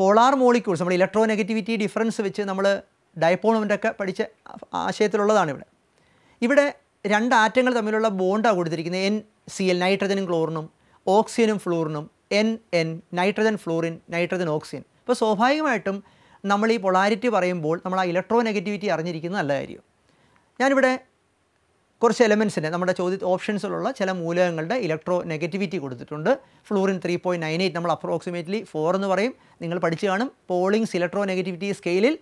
പോളാർ മോളിക്യൂൾസ് നമ്മൾ ഇലക്ട്രോ നെഗറ്റിവിറ്റി ഡിഫറൻസ് വെച്ച് നമ്മൾ ഡയപ്പോണുമെൻ്റൊക്കെ പഠിച്ച ആശയത്തിലുള്ളതാണ് ഇവിടെ ഇവിടെ രണ്ട് ആറ്റങ്ങൾ തമ്മിലുള്ള ബോണ്ടാണ് കൊടുത്തിരിക്കുന്നത് എൻ സി എൽ നൈട്രജനും ക്ലോറിനും ഓക്സിജനും ഫ്ലൂറിനും N N nitrogen fluorine nitrogen oxygen അപ്പോൾ സ്വാഭാവികമായിട്ടും നമ്മൾ ഈ പൊളാരിറ്റി പറയുമ്പോൾ നമ്മൾ ആ ഇലക്ട്രോ നെഗറ്റിവിറ്റി അറിഞ്ഞിരിക്കുന്നത് നല്ല കാര്യം ഞാനിവിടെ കുറച്ച് എലമെൻസിന് നമ്മുടെ ചോദ്യ ഓപ്ഷൻസിലുള്ള ചില മൂലകങ്ങളുടെ ഇലക്ട്രോ നെഗറ്റിവിറ്റി കൊടുത്തിട്ടുണ്ട് fluorine three point nine eight നമ്മൾ അപ്രോക്സിമേറ്റ്ലി ഫോർ എന്ന് പറയും നിങ്ങൾ പഠിച്ചു കാണും പോളിങ്സ് ഇലക്ട്രോ നെഗറ്റിവിറ്റി സ്കെയിലിൽ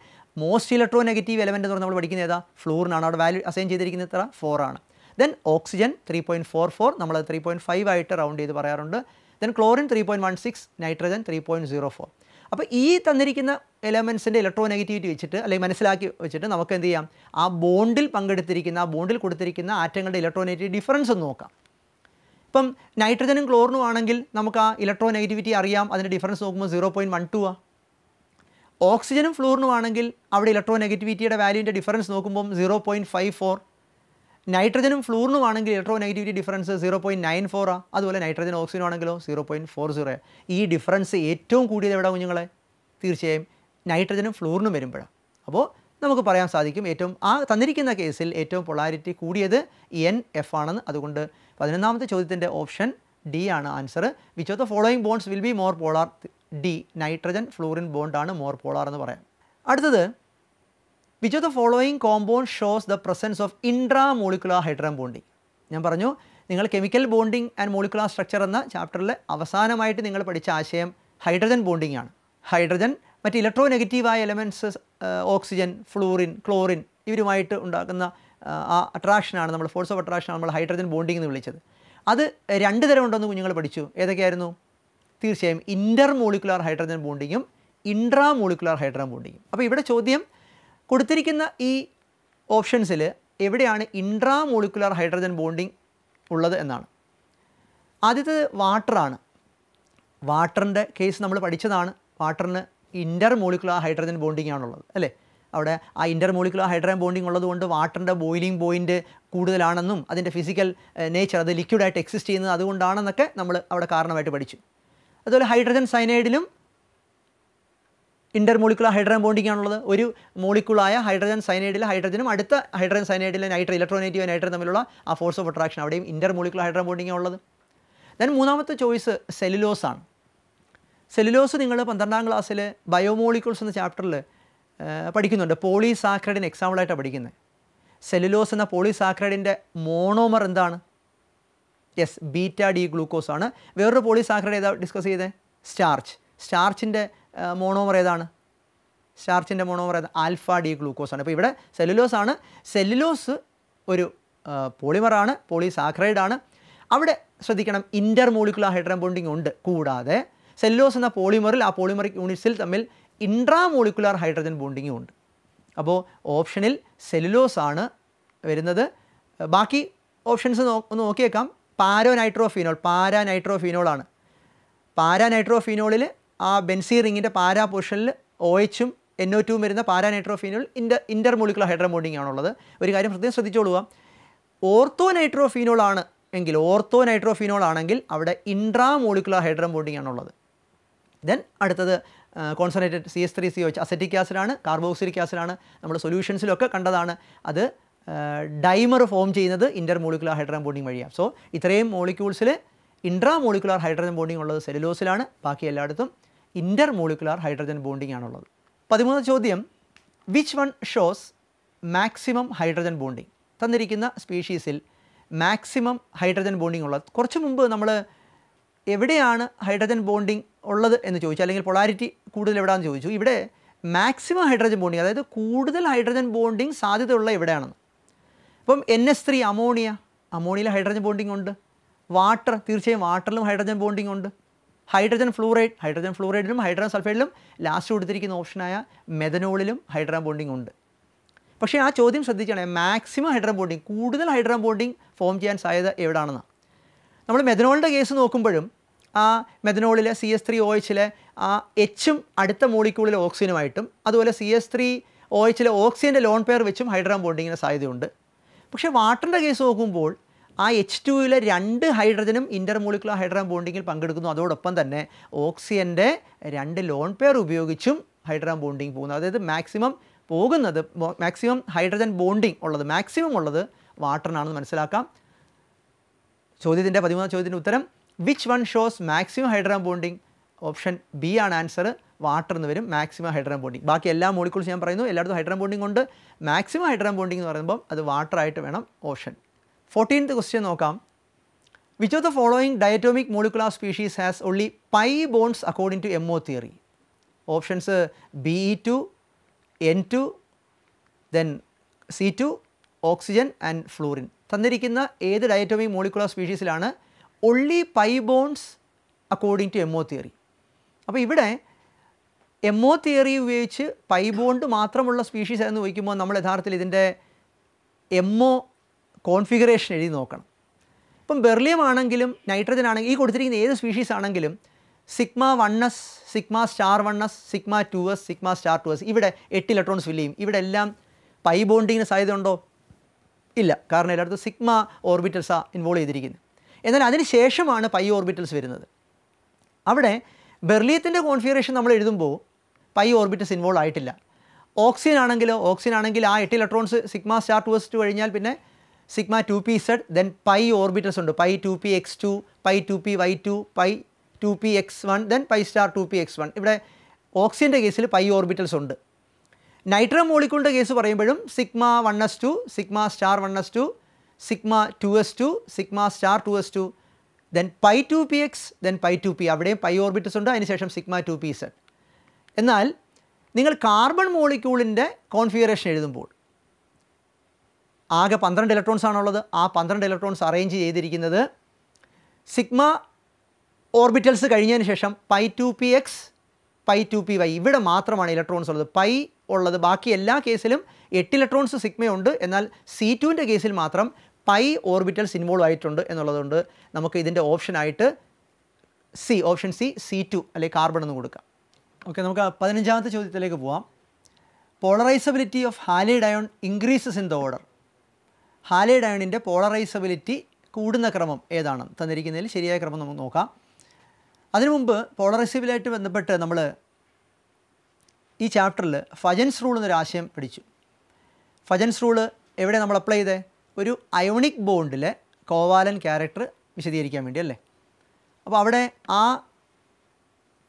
മോസ്റ്റ് ഇലക്ട്രോ നെഗറ്റീവ് എലമെൻ്റ് എന്ന് പറഞ്ഞാൽ നമ്മൾ പഠിക്കുന്നത് ഏതാ ഫ്ലൂറിനാണ് അവിടെ വാല്യൂ അസൈൻ ചെയ്തിരിക്കുന്നത് ഇത്ര ഫോർ ആണ് then oxygen three point four four നമ്മൾ ത്രീ പോയിൻറ്റ് ഫൈവ് ആയിട്ട് റൗണ്ട് ചെയ്ത് പറയാറുണ്ട് then chlorine three point one six nitrogen three point zero four അപ്പോൾ ഈ തന്നിരിക്കുന്ന എലമെൻസിൻ്റെ ഇലക്ട്രോനെഗറ്റിവിറ്റി വെച്ചിട്ട് അല്ലെങ്കിൽ മനസ്സിലാക്കി വെച്ചിട്ട് നമുക്ക് എന്ത് ചെയ്യാം ആ ബോണ്ടിൽ പങ്കെടുത്തിരിക്കുന്ന ആ ബോണ്ടിൽ കൊടുത്തിരിക്കുന്ന ആറ്റങ്ങളുടെ ഇലക്ട്രോനെഗറ്റിവിറ്റി ഡിഫറൻസ് ഒന്ന് നോക്കാം ഇപ്പം നൈട്രജനും ക്ലോറിനും ആണെങ്കിൽ നമുക്ക് ആ ഇലക്ട്രോനെഗറ്റിവിറ്റി അറിയാം അതിൻ്റെ ഡിഫറൻസ് നോക്കുമ്പോൾ സീറോ പോയിൻറ്റ് വൺ ടു ആ ഓക്സിജനും ഫ്ലൂറിനും ആണെങ്കിൽ അവിടെ ഇലക്ട്രോനെഗറ്റിവിറ്റിയുടെ വാല്യൂവിൻ്റെ ഡിഫറൻസ് നോക്കുമ്പോൾ സീറോ പോയിൻറ്റ് ഫൈവ് ഫോർ നൈട്രജനും ഫ്ലൂറിനും ആണെങ്കിൽ electronegativity difference zero point nine ഫോറാ അതുപോലെ നൈട്രജൻ ഓക്സിജനും ആണെങ്കിലോ സീറോ പോയിൻറ്റ് ഫോർ സീറോ ഈ ഡിഫറൻസ് ഏറ്റവും കൂടിയത് എവിടെ കുഞ്ഞുങ്ങളെ തീർച്ചയായും നൈട്രജനും ഫ്ലൂറിനും വരുമ്പോഴാണ് അപ്പോൾ നമുക്ക് പറയാൻ സാധിക്കും ഏറ്റവും ആ തന്നിരിക്കുന്ന കേസിൽ ഏറ്റവും പൊളാരിറ്റി കൂടിയത് എൻ e എഫ് ആണെന്ന് അതുകൊണ്ട് പതിനൊന്നാമത്തെ ചോദ്യത്തിൻ്റെ ഓപ്ഷൻ ഡി ആണ് answer which of the following bonds will be more polar D nitrogen fluorine ബോണ്ടാണ് മോർ പോളാർ എന്ന് പറയാം അടുത്തത് which of the following compound shows the presence of intramolecular hydrogen bonding ഞാൻ പറഞ്ഞു നിങ്ങൾ chemical bonding and molecular structure എന്ന ചാപ്റ്ററിൽ അവസാനമായിട്ട് നിങ്ങൾ പഠിച്ച ആശയം ഹൈഡ്രജൻ ബോണ്ടിങ് ആണ് ഹൈഡ്രജൻ മറ്റ് ഇലക്ട്രോ നെഗറ്റീവായ എലമെൻറ്റ്സ് ഓക്സിജൻ ഫ്ലൂറിൻ ക്ലോറിൻ ഇവരുമായിട്ട് ഉണ്ടാക്കുന്ന ആ അട്രാക്ഷനാണ് നമ്മൾ ഫോഴ്സ് ഓഫ് അട്രാക്ഷനാണ് നമ്മൾ ഹൈഡ്രജൻ ബോണ്ടിങ് എന്ന് വിളിച്ചത് അത് രണ്ട് തരം ഉണ്ടെന്ന് കുഞ്ഞുങ്ങൾ പഠിച്ചു ഏതൊക്കെയായിരുന്നു തീർച്ചയായും ഇൻ്റർ മോളിക്കുലർ ഹൈഡ്രജൻ ബോണ്ടിങ്ങും ഇൻട്രാ മോളിക്കുലർ ഹൈഡ്രജൻ ബോണ്ടിങ്ങും അപ്പോൾ ഇവിടെ ചോദ്യം കൊടുത്തിരിക്കുന്ന ഈ ഓപ്ഷൻസിൽ എവിടെയാണ് ഇൻട്രാ മോളിക്കുലർ ഹൈഡ്രജൻ ബോണ്ടിങ് ഉള്ളത് എന്നാണ് ആദ്യത്തേത് വാട്ടറാണ് വാട്ടറിൻ്റെ കേസ് നമ്മൾ പഠിച്ചതാണ് വാട്ടറിന് ഇൻ്റർ മോളിക്കുലർ ഹൈഡ്രജൻ ബോണ്ടിങ് ആണുള്ളത് അല്ലേ അവിടെ ആ ഇൻ്റർ മോളിക്കുലർ ഹൈഡ്രജൻ ബോണ്ടിങ് ഉള്ളതുകൊണ്ട് വാട്ടറിൻ്റെ ബോയിലിംഗ് പോയിൻ്റ് കൂടുതലാണെന്നും അതിൻ്റെ ഫിസിക്കൽ നേച്ചർ അത് ലിക്വിഡായിട്ട് എക്സിസ്റ്റ് ചെയ്യുന്നത് അതുകൊണ്ടാണെന്നൊക്കെ നമ്മൾ അവിടെ കാരണമായിട്ട് പഠിച്ചു അതുപോലെ ഹൈഡ്രജൻ സൈനൈഡിലും ഇൻ്റർമോളിക്കുലർ ഹൈഡ്രജൻ ബോണ്ടിങ് ആണുള്ളത് ഒരു മോളിക്കുളായ ഹൈഡ്രജൻ സൈനൈഡിൽ ഹൈഡ്രജനും അടുത്ത ഹൈഡ്രജൻ സൈനൈഡിലെ നൈട്രോ ഇലക്ട്രോനേറ്റീവ് നൈട്രജൻ തമ്മിലുള്ള ആ ഫോഴ്സ് ഓഫ് അട്രാക്ഷൻ അവിടെയും ഇൻ്റർമോളിക്കുലർ ഹൈഡ്രജൻ ബോണ്ടിങ് ഉള്ളത് ദെൻ മൂന്നാമത്തെ ചോയ്സ് ആണ് സെല്ലുലോസ് നിങ്ങൾ പന്ത്രണ്ടാം ക്ലാസ്സിൽ ബയോമോളിക്കുൾസ് എന്ന ചാപ്റ്ററിൽ പഠിക്കുന്നുണ്ട് പോളിസാക്രൈഡിന് എക്സാമ്പിളായിട്ടാണ് പഠിക്കുന്നത് സെല്ലുലോസ് എന്ന പോളിസാക്രൈഡിൻ്റെ മോണോമർ എന്താണ് യെസ് ബീറ്റ ഡി ഗ്ലൂക്കോസ് ആണ് വേറൊരു പോളിസാക്രൈഡ് ഏതാ ഡിസ്കസ് ചെയ്തേ സ്റ്റാർച്ച് സ്റ്റാർച്ചിൻ്റെ മോണോമർ ഏതാണ് സ്റ്റാർച്ചിൻ്റെ മോണോമർ ഏതാണ് ആൽഫ ഡി ഗ്ലൂക്കോസ് ആണ് അപ്പോൾ ഇവിടെ സെല്ലുലോസ് ആണ് സെല്ലുലോസ് ഒരു പോളിമറാണ് പോളിസാക്രൈഡ് ആണ് അവിടെ ശ്രദ്ധിക്കണം ഇൻ്റർ മോളിക്കുലാർ ഹൈഡ്രൻ ബോണ്ടിങ് ഉണ്ട് കൂടാതെ സെല്ലുലോസ് എന്ന പോളിമറിൽ ആ പോളിമറിക് യൂണിറ്റ്സിൽ തമ്മിൽ ഇൻട്രാ മോളിക്കുലാർ ഹൈഡ്രജൻ ബോണ്ടിങ്ങും ഉണ്ട് അപ്പോൾ ഓപ്ഷനിൽ സെല്ലുലോസ് ആണ് വരുന്നത് ബാക്കി ഓപ്ഷൻസ് ഒന്ന് നോക്കിയേക്കാം പാരോ നൈട്രോഫീനോൾ പാരാ നൈട്രോഫീനോളാണ് പാരാ നൈട്രോഫീനോളിൽ ആ ബെൻസി റിങ്ങിൻ്റെ പാരാ പോർഷനിൽ ഒ എച്ചും എൻ ഒ ടുവും വരുന്ന പാരാനൈട്രോഫീനുകൾ ഇൻ്റർ ഇൻ്റർമോളിക്കുലർ ഹൈഡ്രൻ ബോണ്ടിങ് ആണുള്ളത് ഒരു കാര്യം പ്രത്യേകം ശ്രദ്ധിച്ചോളുക ഓർത്തോ നൈട്രോഫീനോൾ ആണ് എങ്കിൽ ഓർത്തോ നൈട്രോഫീനോൾ ആണെങ്കിൽ അവിടെ ഇൻട്രാ മോളിക്കുലർ ഹൈഡ്രൻ ബോണ്ടിങ് ആണുള്ളത് ദെൻ അടുത്തത് concentrated C S three C O H acetic ആസിഡാണ് കാർബോക്സിലിക് ആസിഡാണ് നമ്മൾ സൊല്യൂഷൻസിലൊക്കെ കണ്ടതാണ് അത് ഡൈമർ ഫോം ചെയ്യുന്നത് ഇൻ്റർ മോളിക്കുലർ ഹൈഡ്രജൻ ബോണ്ടിങ് വഴിയാണ് സോ ഇത്രയും മോളിക്യൂൾസിൽ ഇൻട്രാ മോളിക്കുലർ ഹൈഡ്രജൻ ബോണ്ടിങ് ഉള്ളത് സെലുലോസിലാണ് ബാക്കി എല്ലായിടത്തും ഇൻ്റർ മോളിക്കുലാർ ഹൈഡ്രജൻ ബോണ്ടിംഗ് ആണുള്ളത് പതിമൂന്ന് ചോദ്യം which one shows maximum hydrogen bonding തന്നിരിക്കുന്ന സ്പീഷീസിൽ മാക്സിമം ഹൈഡ്രജൻ ബോണ്ടിങ് ഉള്ളത് കുറച്ച് മുമ്പ് നമ്മൾ എവിടെയാണ് ഹൈഡ്രജൻ ബോണ്ടിങ് ഉള്ളത് എന്ന് ചോദിച്ചു അല്ലെങ്കിൽ പൊളാരിറ്റി കൂടുതൽ എവിടെയാണെന്ന് ചോദിച്ചു ഇവിടെ മാക്സിമം ഹൈഡ്രജൻ ബോണ്ടിങ് അതായത് കൂടുതൽ ഹൈഡ്രജൻ ബോണ്ടിങ് സാധ്യതയുള്ള എവിടെയാണെന്ന് അപ്പം എൻ എസ് ത്രീ അമോണിയ അമോണിയയിൽ ഹൈഡ്രജൻ ബോണ്ടിങ് ഉണ്ട് വാട്ടർ തീർച്ചയായും വാട്ടറിലും ഹൈഡ്രജൻ ബോണ്ടിങ് ഉണ്ട് ഹൈഡ്രജൻ ഫ്ലൂറൈഡ് ഹൈഡ്രജൻ ഫ്ലൂറൈഡിലും ഹൈഡ്രജൻ സൾഫൈഡിലും ലാസ്റ്റ് കൊടുത്തിരിക്കുന്ന ഓപ്ഷനായ മെഥനോളിലും ഹൈഡ്രൻ ബോണ്ടിങ് ഉണ്ട് പക്ഷേ ആ ചോദ്യം ശ്രദ്ധിച്ചാണ് മാക്സിമം ഹൈഡ്രൻ ബോണ്ടിങ് കൂടുതൽ ഹൈഡ്രൻ ബോണ്ടിങ് ഫോം ചെയ്യാൻ സാധ്യത എവിടാണെന്നാണ് നമ്മൾ മെഥനോളിൻ്റെ കേസ് നോക്കുമ്പോഴും ആ മെഥനോളിലെ സി എസ് ത്രീ ഒ എച്ചിലെ ആ എച്ചും അടുത്ത മോളിക്യൂളിലെ ഓക്സിജനുമായിട്ടും അതുപോലെ സി എസ് ത്രീ ഒ എച്ചിലെ ഓക്സിജൻ്റെ ലോൺ പെയർ വെച്ചും ഹൈഡ്രൻ ബോണ്ടിങ്ങിന് സാധ്യതയുണ്ട് പക്ഷേ വാട്ടറിൻ്റെ കേസ് നോക്കുമ്പോൾ ആ എച്ച് ടുവിലെ രണ്ട് ഹൈഡ്രജനും ഇൻ്റർമോളിക്കുലർ ഹൈഡ്രജൻ ബോണ്ടിങ്ങിൽ പങ്കെടുക്കുന്നു അതോടൊപ്പം തന്നെ ഓക്സിജൻ്റെ രണ്ട് ലോൺ പെയർ ഉപയോഗിച്ചും ഹൈഡ്രജൻ ബോണ്ടിങ് പോകുന്നു അതായത് മാക്സിമം പോകുന്നത് മാക്സിമം ഹൈഡ്രജൻ ബോണ്ടിങ് ഉള്ളത് മാക്സിമം ഉള്ളത് വാട്ടറിനാണെന്ന് മനസ്സിലാക്കാം ചോദ്യത്തിൻ്റെ പതിമൂന്നാം ചോദ്യത്തിൻ്റെ ഉത്തരം which one shows maximum hydrogen bonding option B ആണ് ആൻസർ വാട്ടർ എന്ന് വരും മാക്സിമം ഹൈഡ്രജൻ ബോണ്ടിങ് ബാക്കി എല്ലാ മോളിക്കൂൾസ് ഞാൻ പറയുന്നു എല്ലായിടത്തും ഹൈഡ്രജൻ ബോണ്ടിങ് ഉണ്ട് മാക്സിമം ഹൈഡ്രജൻ ബോണ്ടിങ് എന്ന് പറയുമ്പോൾ അത് വാട്ടർ ആയിട്ട് വേണം ഓപ്ഷൻ ഫോർട്ടീൻത്ത് ക്വസ്റ്റ്യൻ നോക്കാം which of the following diatomic molecular species has only pi bonds according to M O theory options B E two N two then C two oxygen and fluorine തന്നിരിക്കുന്ന ഏത് ഡയറ്റോമിക് മോളിക്കുലാർ സ്പീഷീസിലാണ് only pi bonds according to M O theory അപ്പോൾ ഇവിടെ എം ഒ തിയറി ഉപയോഗിച്ച് പൈ ബോണ്ട് മാത്രമുള്ള സ്പീഷീസ് എന്ന് ചോദിക്കുമ്പോൾ നമ്മൾ യഥാർത്ഥത്തിൽ ഇതിൻ്റെ എം ഒ കോൺഫിഗറേഷൻ എഴുതി നോക്കണം ഇപ്പം ബെർലിയം ആണെങ്കിലും നൈട്രജൻ ആണെങ്കിലും ഈ കൊടുത്തിരിക്കുന്ന ഏത് സ്പീഷീസ് ആണെങ്കിലും sigma one S sigma star one S sigma two S sigma star two S ഇവിടെ എട്ട് ഇലക്ട്രോൺസ് ഫില്ല് ചെയ്യും ഇവിടെ എല്ലാം പൈ ബോണ്ടിങ്ങിന് സാധ്യത ഉണ്ടോ ഇല്ല കാരണം എല്ലായിടത്തും സിഗ്മ ഓർബിറ്റൽസാണ് ഇൻവോൾവ് ചെയ്തിരിക്കുന്നത് എന്നാൽ അതിന് ശേഷമാണ് പൈ ഓർബിറ്റൽസ് വരുന്നത് അവിടെ ബെർലിയത്തിൻ്റെ കോൺഫിഗറേഷൻ നമ്മൾ എഴുതുമ്പോൾ പൈ ഓർബിറ്റൽസ് ഇൻവോൾവ് ആയിട്ടില്ല ഓക്സിജൻ ആണെങ്കിലോ ഓക്സിജൻ ആണെങ്കിൽ ആ എട്ട് electrons sigma star two S two കഴിഞ്ഞാൽ പിന്നെ sigma 2p z then pi orbitals ഉണ്ട് pi 2p x2 pi 2p y2 pi 2p x1 then pi star 2p x1 ഇവിടെ ഓക്സിജൻ്റെ കേസിൽ പൈ ഓർബിറ്റൽസ് ഉണ്ട് നൈട്രോ മോളിക്കൂളിൻ്റെ കേസ് പറയുമ്പോഴും sigma one S two sigma star one S two sigma two S two sigma star two S two then pi two P X then pi two P അവിടെയും പൈ ഓർബിറ്റസ് ഉണ്ട് അതിനുശേഷം സിഗ്മ ടു പി സെഡ് എന്നാൽ നിങ്ങൾ കാർബൺ മോളിക്യൂളിൻ്റെ കോൺഫിഗറേഷൻ എഴുതുമ്പോൾ ആകെ പന്ത്രണ്ട് ഇലക്ട്രോൺസ് ആണുള്ളത് ആ പന്ത്രണ്ട് ഇലക്ട്രോൺസ് അറേഞ്ച് ചെയ്തിരിക്കുന്നത് സിഗ്മ ഓർബിറ്റൽസ് കഴിഞ്ഞതിന് ശേഷം pi two P X pi two P Y ഇവിടെ മാത്രമാണ് ഇലക്ട്രോൺസ് ഉള്ളത് പൈ ഉള്ളത് ബാക്കി എല്ലാ കേസിലും എട്ട് ഇലക്ട്രോൺസ് സിഗ്മയുണ്ട് എന്നാൽ സി ടുവിൻ്റെ കേസിൽ മാത്രം പൈ ഓർബിറ്റൽസ് ഇൻവോൾവ് ആയിട്ടുണ്ട് എന്നുള്ളതുകൊണ്ട് നമുക്ക് ഇതിൻ്റെ ഓപ്ഷനായിട്ട് C option C C two അല്ലെങ്കിൽ കാർബൺ എന്ന് കൊടുക്കാം ഓക്കെ നമുക്ക് പതിനഞ്ചാമത്തെ ചോദ്യത്തിലേക്ക് പോവാം polarisability of halide ion increases in the order halide അയണിൻ്റെ പോളറൈസബിലിറ്റി കൂടുന്ന ക്രമം ഏതാണ് തന്നിരിക്കുന്നതിൽ ശരിയായ ക്രമം നമുക്ക് നോക്കാം അതിനു മുമ്പ് പോളറൈസബിലായിട്ട് ബന്ധപ്പെട്ട് നമ്മൾ ഈ ചാപ്റ്ററിൽ ഫജൻസ് റൂൾ എന്നൊരു ആശയം പഠിച്ചു ഫജൻസ് റൂള് എവിടെ നമ്മൾ അപ്ലൈ ചെയ്തേ ഒരു അയോണിക് ബോണ്ടിലെ കോവാലൻ ക്യാരക്ടർ വിശദീകരിക്കാൻ വേണ്ടി അല്ലേ അപ്പോൾ അവിടെ ആ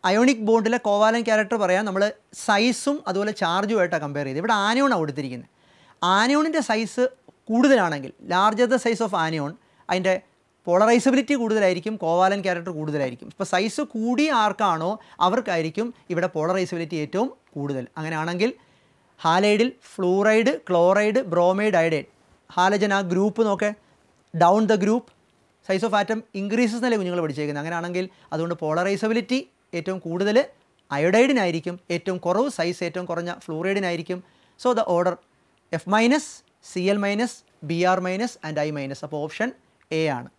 അയോണിക് ബോണ്ടിലെ കോവാലൻ ക്യാരക്ടർ പറയാൻ നമ്മൾ സൈസും അതുപോലെ ചാർജുമായിട്ടാണ് കമ്പയർ ചെയ്ത് ഇവിടെ ആനയോണാണ് കൊടുത്തിരിക്കുന്നത് ആനയോണിൻ്റെ സൈസ് കൂടുതലാണെങ്കിൽ larger the size of anion അതിൻ്റെ പോളറൈസബിലിറ്റി കൂടുതലായിരിക്കും കോവാലൻ ക്യാരക്ടർ കൂടുതലായിരിക്കും ഇപ്പോൾ സൈസ് കൂടി ആർക്കാണോ അവർക്കായിരിക്കും ഇവിടെ പോളറൈസബിലിറ്റി ഏറ്റവും കൂടുതൽ അങ്ങനെയാണെങ്കിൽ ഹാലൈഡിൽ fluoride chloride bromide iodide halogen ആ ഗ്രൂപ്പ് നോക്കേ down the group size of atom increases എന്നല്ലേ കുഞ്ഞുങ്ങൾ പഠിച്ചേക്കുന്നത് അങ്ങനെയാണെങ്കിൽ അതുകൊണ്ട് പോളറൈസബിലിറ്റി ഏറ്റവും കൂടുതൽ അയോഡൈഡിനായിരിക്കും ഏറ്റവും കുറവ് സൈസ് ഏറ്റവും കുറഞ്ഞ ഫ്ലൂറൈഡിനായിരിക്കും so the order F minus C L minus B R minus and I minus അപ്പോൾ ഓപ്ഷൻ എ ആണ്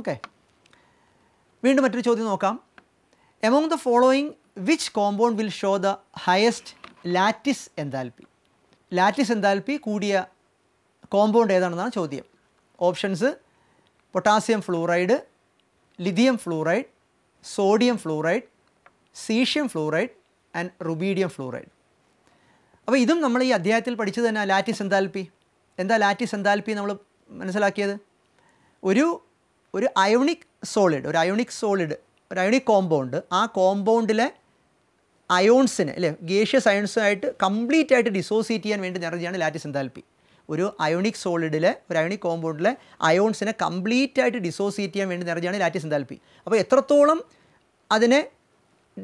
ഓക്കെ വീണ്ടും മറ്റൊരു ചോദ്യം നോക്കാം among the following which compound will show the highest lattice enthalpy lattice enthalpy കൂടിയ കോമ്പൗണ്ട് ഏതാണെന്നാണ് ചോദ്യം options potassium fluoride lithium fluoride sodium fluoride caesium fluoride and rubidium fluoride അപ്പോൾ ഇതും നമ്മൾ ഈ അധ്യായത്തിൽ പഠിച്ചത് തന്നെ ലാറ്റിസ് എന്താൽപി എന്താ ലാറ്റിസ് എന്താൽപ്പി നമ്മൾ മനസ്സിലാക്കിയത് ഒരു ഒരു അയോണിക് സോളിഡ് ഒരു അയോണിക് സോളിഡ് ഒരു അയോണിക് കോമ്പൗണ്ട് ആ കോമ്പൗണ്ടിലെ അയോൺസിന് അല്ലേ ഗേഷ്യസ് അയോൺസുമായിട്ട് കംപ്ലീറ്റ് ആയിട്ട് ഡിസോസിയേറ്റ് ചെയ്യാൻ വേണ്ടി എനർജിയാണ് ലാറ്റിസ് എന്താൽപ്പി ഒരു അയോണിക് സോളിഡിലെ ഒരു അയോണിക് കോമ്പൗണ്ടിലെ അയോൺസിനെ കംപ്ലീറ്റ് ആയിട്ട് ഡിസോസിയേറ്റ് ചെയ്യാൻ വേണ്ടി എനർജിയാണ് ലാറ്റിസ് എന്താൽപ്പി അപ്പോൾ എത്രത്തോളം അതിനെ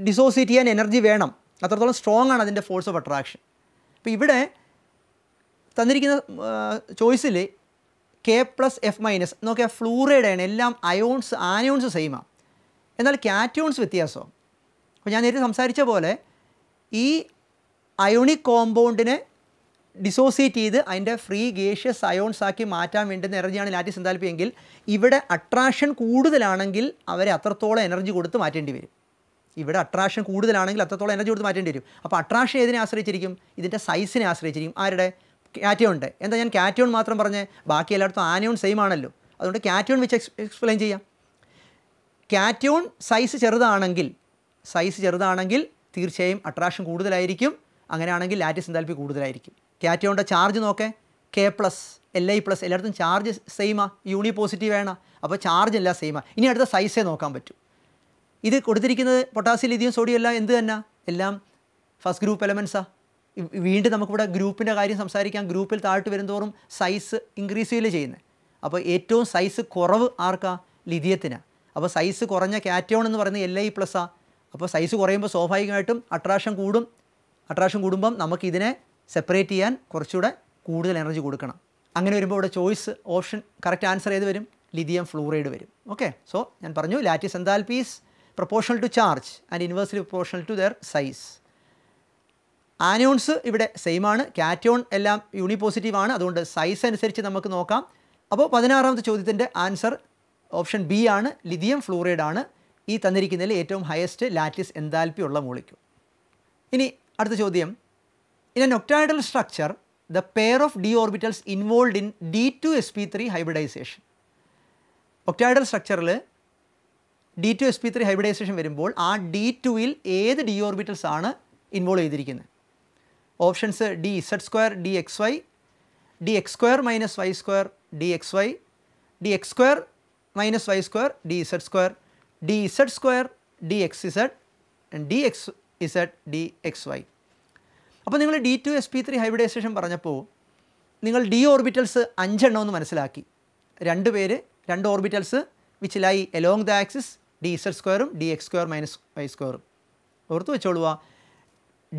ഡിസോസിയേറ്റ് ചെയ്യാൻ എനർജി വേണം അത്രത്തോളം സ്ട്രോങ് ആണ് അതിൻ്റെ ഫോഴ്സ് ഓഫ് അട്രാക്ഷൻ അപ്പോൾ ഇവിടെ തന്നിരിക്കുന്ന ചോയ്സിൽ കെ പ്ലസ് എഫ് മൈനസ് നോക്കിയാൽ ഫ്ലൂറൈഡാണ് എല്ലാം അയോൺസ് ആനയോൺസ് സെയിമാണ് എന്നാൽ കാറ്റ്യൂൺസ് വ്യത്യാസമാണ് അപ്പോൾ ഞാൻ നേരത്തെ സംസാരിച്ച പോലെ ഈ അയോണിക് കോമ്പൗണ്ടിനെ ഡിസോസിയേറ്റ് ചെയ്ത് അതിൻ്റെ ഫ്രീ ഗേഷ്യസ് അയോൺസ് ആക്കി മാറ്റാൻ വേണ്ടുന്ന എനർജിയാണ് ലാറ്റിസ് എന്താൽപ്പി എങ്കിൽ ഇവിടെ അട്രാക്ഷൻ കൂടുതലാണെങ്കിൽ അവരെ അത്രത്തോളം എനർജി കൊടുത്ത് മാറ്റേണ്ടി വരും ഇവിടെ അട്രാക്ഷൻ കൂടുതലാണെങ്കിൽ അത്രത്തോളം എനർജി കൊടുത്ത് മാറ്റേണ്ടി വരും അപ്പോൾ അട്രാക്ഷൻ ഏതിനെ ആശ്രയിച്ചിരിക്കും ഇതിൻ്റെ സൈസിനെ ആശ്രയിച്ചിരിക്കും ആരുടെ കാറ്റയോൺ ഉണ്ട് എന്താ ഞാൻ കാറ്റയോൺ മാത്രം പറഞ്ഞ് ബാക്കി എല്ലായിടത്തും ആനയോൺ സെയിം ആണല്ലോ അതുകൊണ്ട് കാറ്റയോൺ വെച്ച് എക്സ്പ്ലെയിൻ ചെയ്യാം കാറ്റയോൺ സൈസ് ചെറുതാണെങ്കിൽ സൈസ് ചെറുതാണെങ്കിൽ തീർച്ചയായും അട്രാക്ഷൻ കൂടുതലായിരിക്കും അങ്ങനെയാണെങ്കിൽ ലാറ്റിസ് എന്തായാലും കൂടുതലായിരിക്കും കാറ്റയോണിൻ്റെ ചാർജ് നോക്കേ K plus L I plus എല്ലായിടത്തും ചാർജ് സെയിമാണ് യൂണി പോസിറ്റീവ് ആണ് അപ്പോൾ ചാർജ് എല്ലാം സെയിമാണ് ഇനി അടുത്ത സൈസേ നോക്കാൻ പറ്റും ഇത് കൊടുത്തിരിക്കുന്നത് പൊട്ടാസ്യം ലിഥിയം സോഡിയം എല്ലാം എന്ത് തന്നെ എല്ലാം ഫസ്റ്റ് ഗ്രൂപ്പ് എലമെൻസാണ് വീണ്ടും നമുക്കിവിടെ ഗ്രൂപ്പിൻ്റെ കാര്യം സംസാരിക്കാം ഗ്രൂപ്പിൽ താഴ്ത്തു വരുന്നതോറും സൈസ് ഇൻക്രീസ് ചെയ്യില്ല ചെയ്യുന്നത് അപ്പോൾ ഏറ്റവും സൈസ് കുറവ് ആർക്കാ ലിഥിയത്തിനാണ് അപ്പോൾ സൈസ് കുറഞ്ഞ കാറ്റോൺ എന്ന് പറയുന്നത് എൽ ഐ പ്ലസ് ആ അപ്പോൾ സൈസ് കുറയുമ്പോൾ സ്വാഭാവികമായിട്ടും അട്രാക്ഷൻ കൂടും അട്രാക്ഷൻ കൂടുമ്പം നമുക്കിതിനെ സെപ്പറേറ്റ് ചെയ്യാൻ കുറച്ചുകൂടെ കൂടുതൽ എനർജി കൊടുക്കണം അങ്ങനെ വരുമ്പോൾ ഇവിടെ ചോയ്സ് ഓപ്ഷൻ കറക്റ്റ് ആൻസർ ഏത് വരും ലിഥിയം ഫ്ലൂറൈഡ് വരും ഓക്കെ സോ ഞാൻ പറഞ്ഞു lattice piece proportional to charge and inversely proportional to their size anions ഇവിടെ സെയിം ആണ് കാറ്റോൺ എല്ലാം യൂണിപോസിറ്റീവ് ആണ് അതുകൊണ്ട് സൈസ് അനുസരിച്ച് നമുക്ക് നോക്കാം അപ്പോൾ പതിനാറാമത്തെ ചോദ്യത്തിൻ്റെ ആൻസർ ഓപ്ഷൻ ബി ആണ് ലിഥിയം ഫ്ലൂറൈഡ് ആണ് ഈ തന്നിരിക്കുന്നതിൽ ഏറ്റവും ഹയസ്റ്റ് ലാറ്റിസ് എന്താൽപ്പി ഉള്ള മൂളിക്കു ഇനി അടുത്ത ചോദ്യം in an octahedral structure the pair of D orbitals involve in D two S P three hybridisation octahedral സ്ട്രക്ചറിൽ D two S P three hybridisation വരുമ്പോൾ ആ ഡി ടുവിൽ ഏത് ഡി ഓർബിറ്റൽസ് ആണ് ഇൻവോൾവ് ചെയ്തിരിക്കുന്നത് options D Z square D X Y D X square minus Y square D X Y D X square minus Y square D Z square D Z square D X Z D X Z D X Y അപ്പോൾ നിങ്ങൾ D two S P three hybridisation പറഞ്ഞപ്പോൾ നിങ്ങൾ ഡി ഓർബിറ്റൽസ് അഞ്ചെണ്ണം എന്ന് മനസ്സിലാക്കി രണ്ട് പേര് രണ്ട് orbitals which lie along the axis D Z സ്ക്വയറും D X square minus Y സ്ക്വയറും ഓർത്ത് വെച്ചോളുക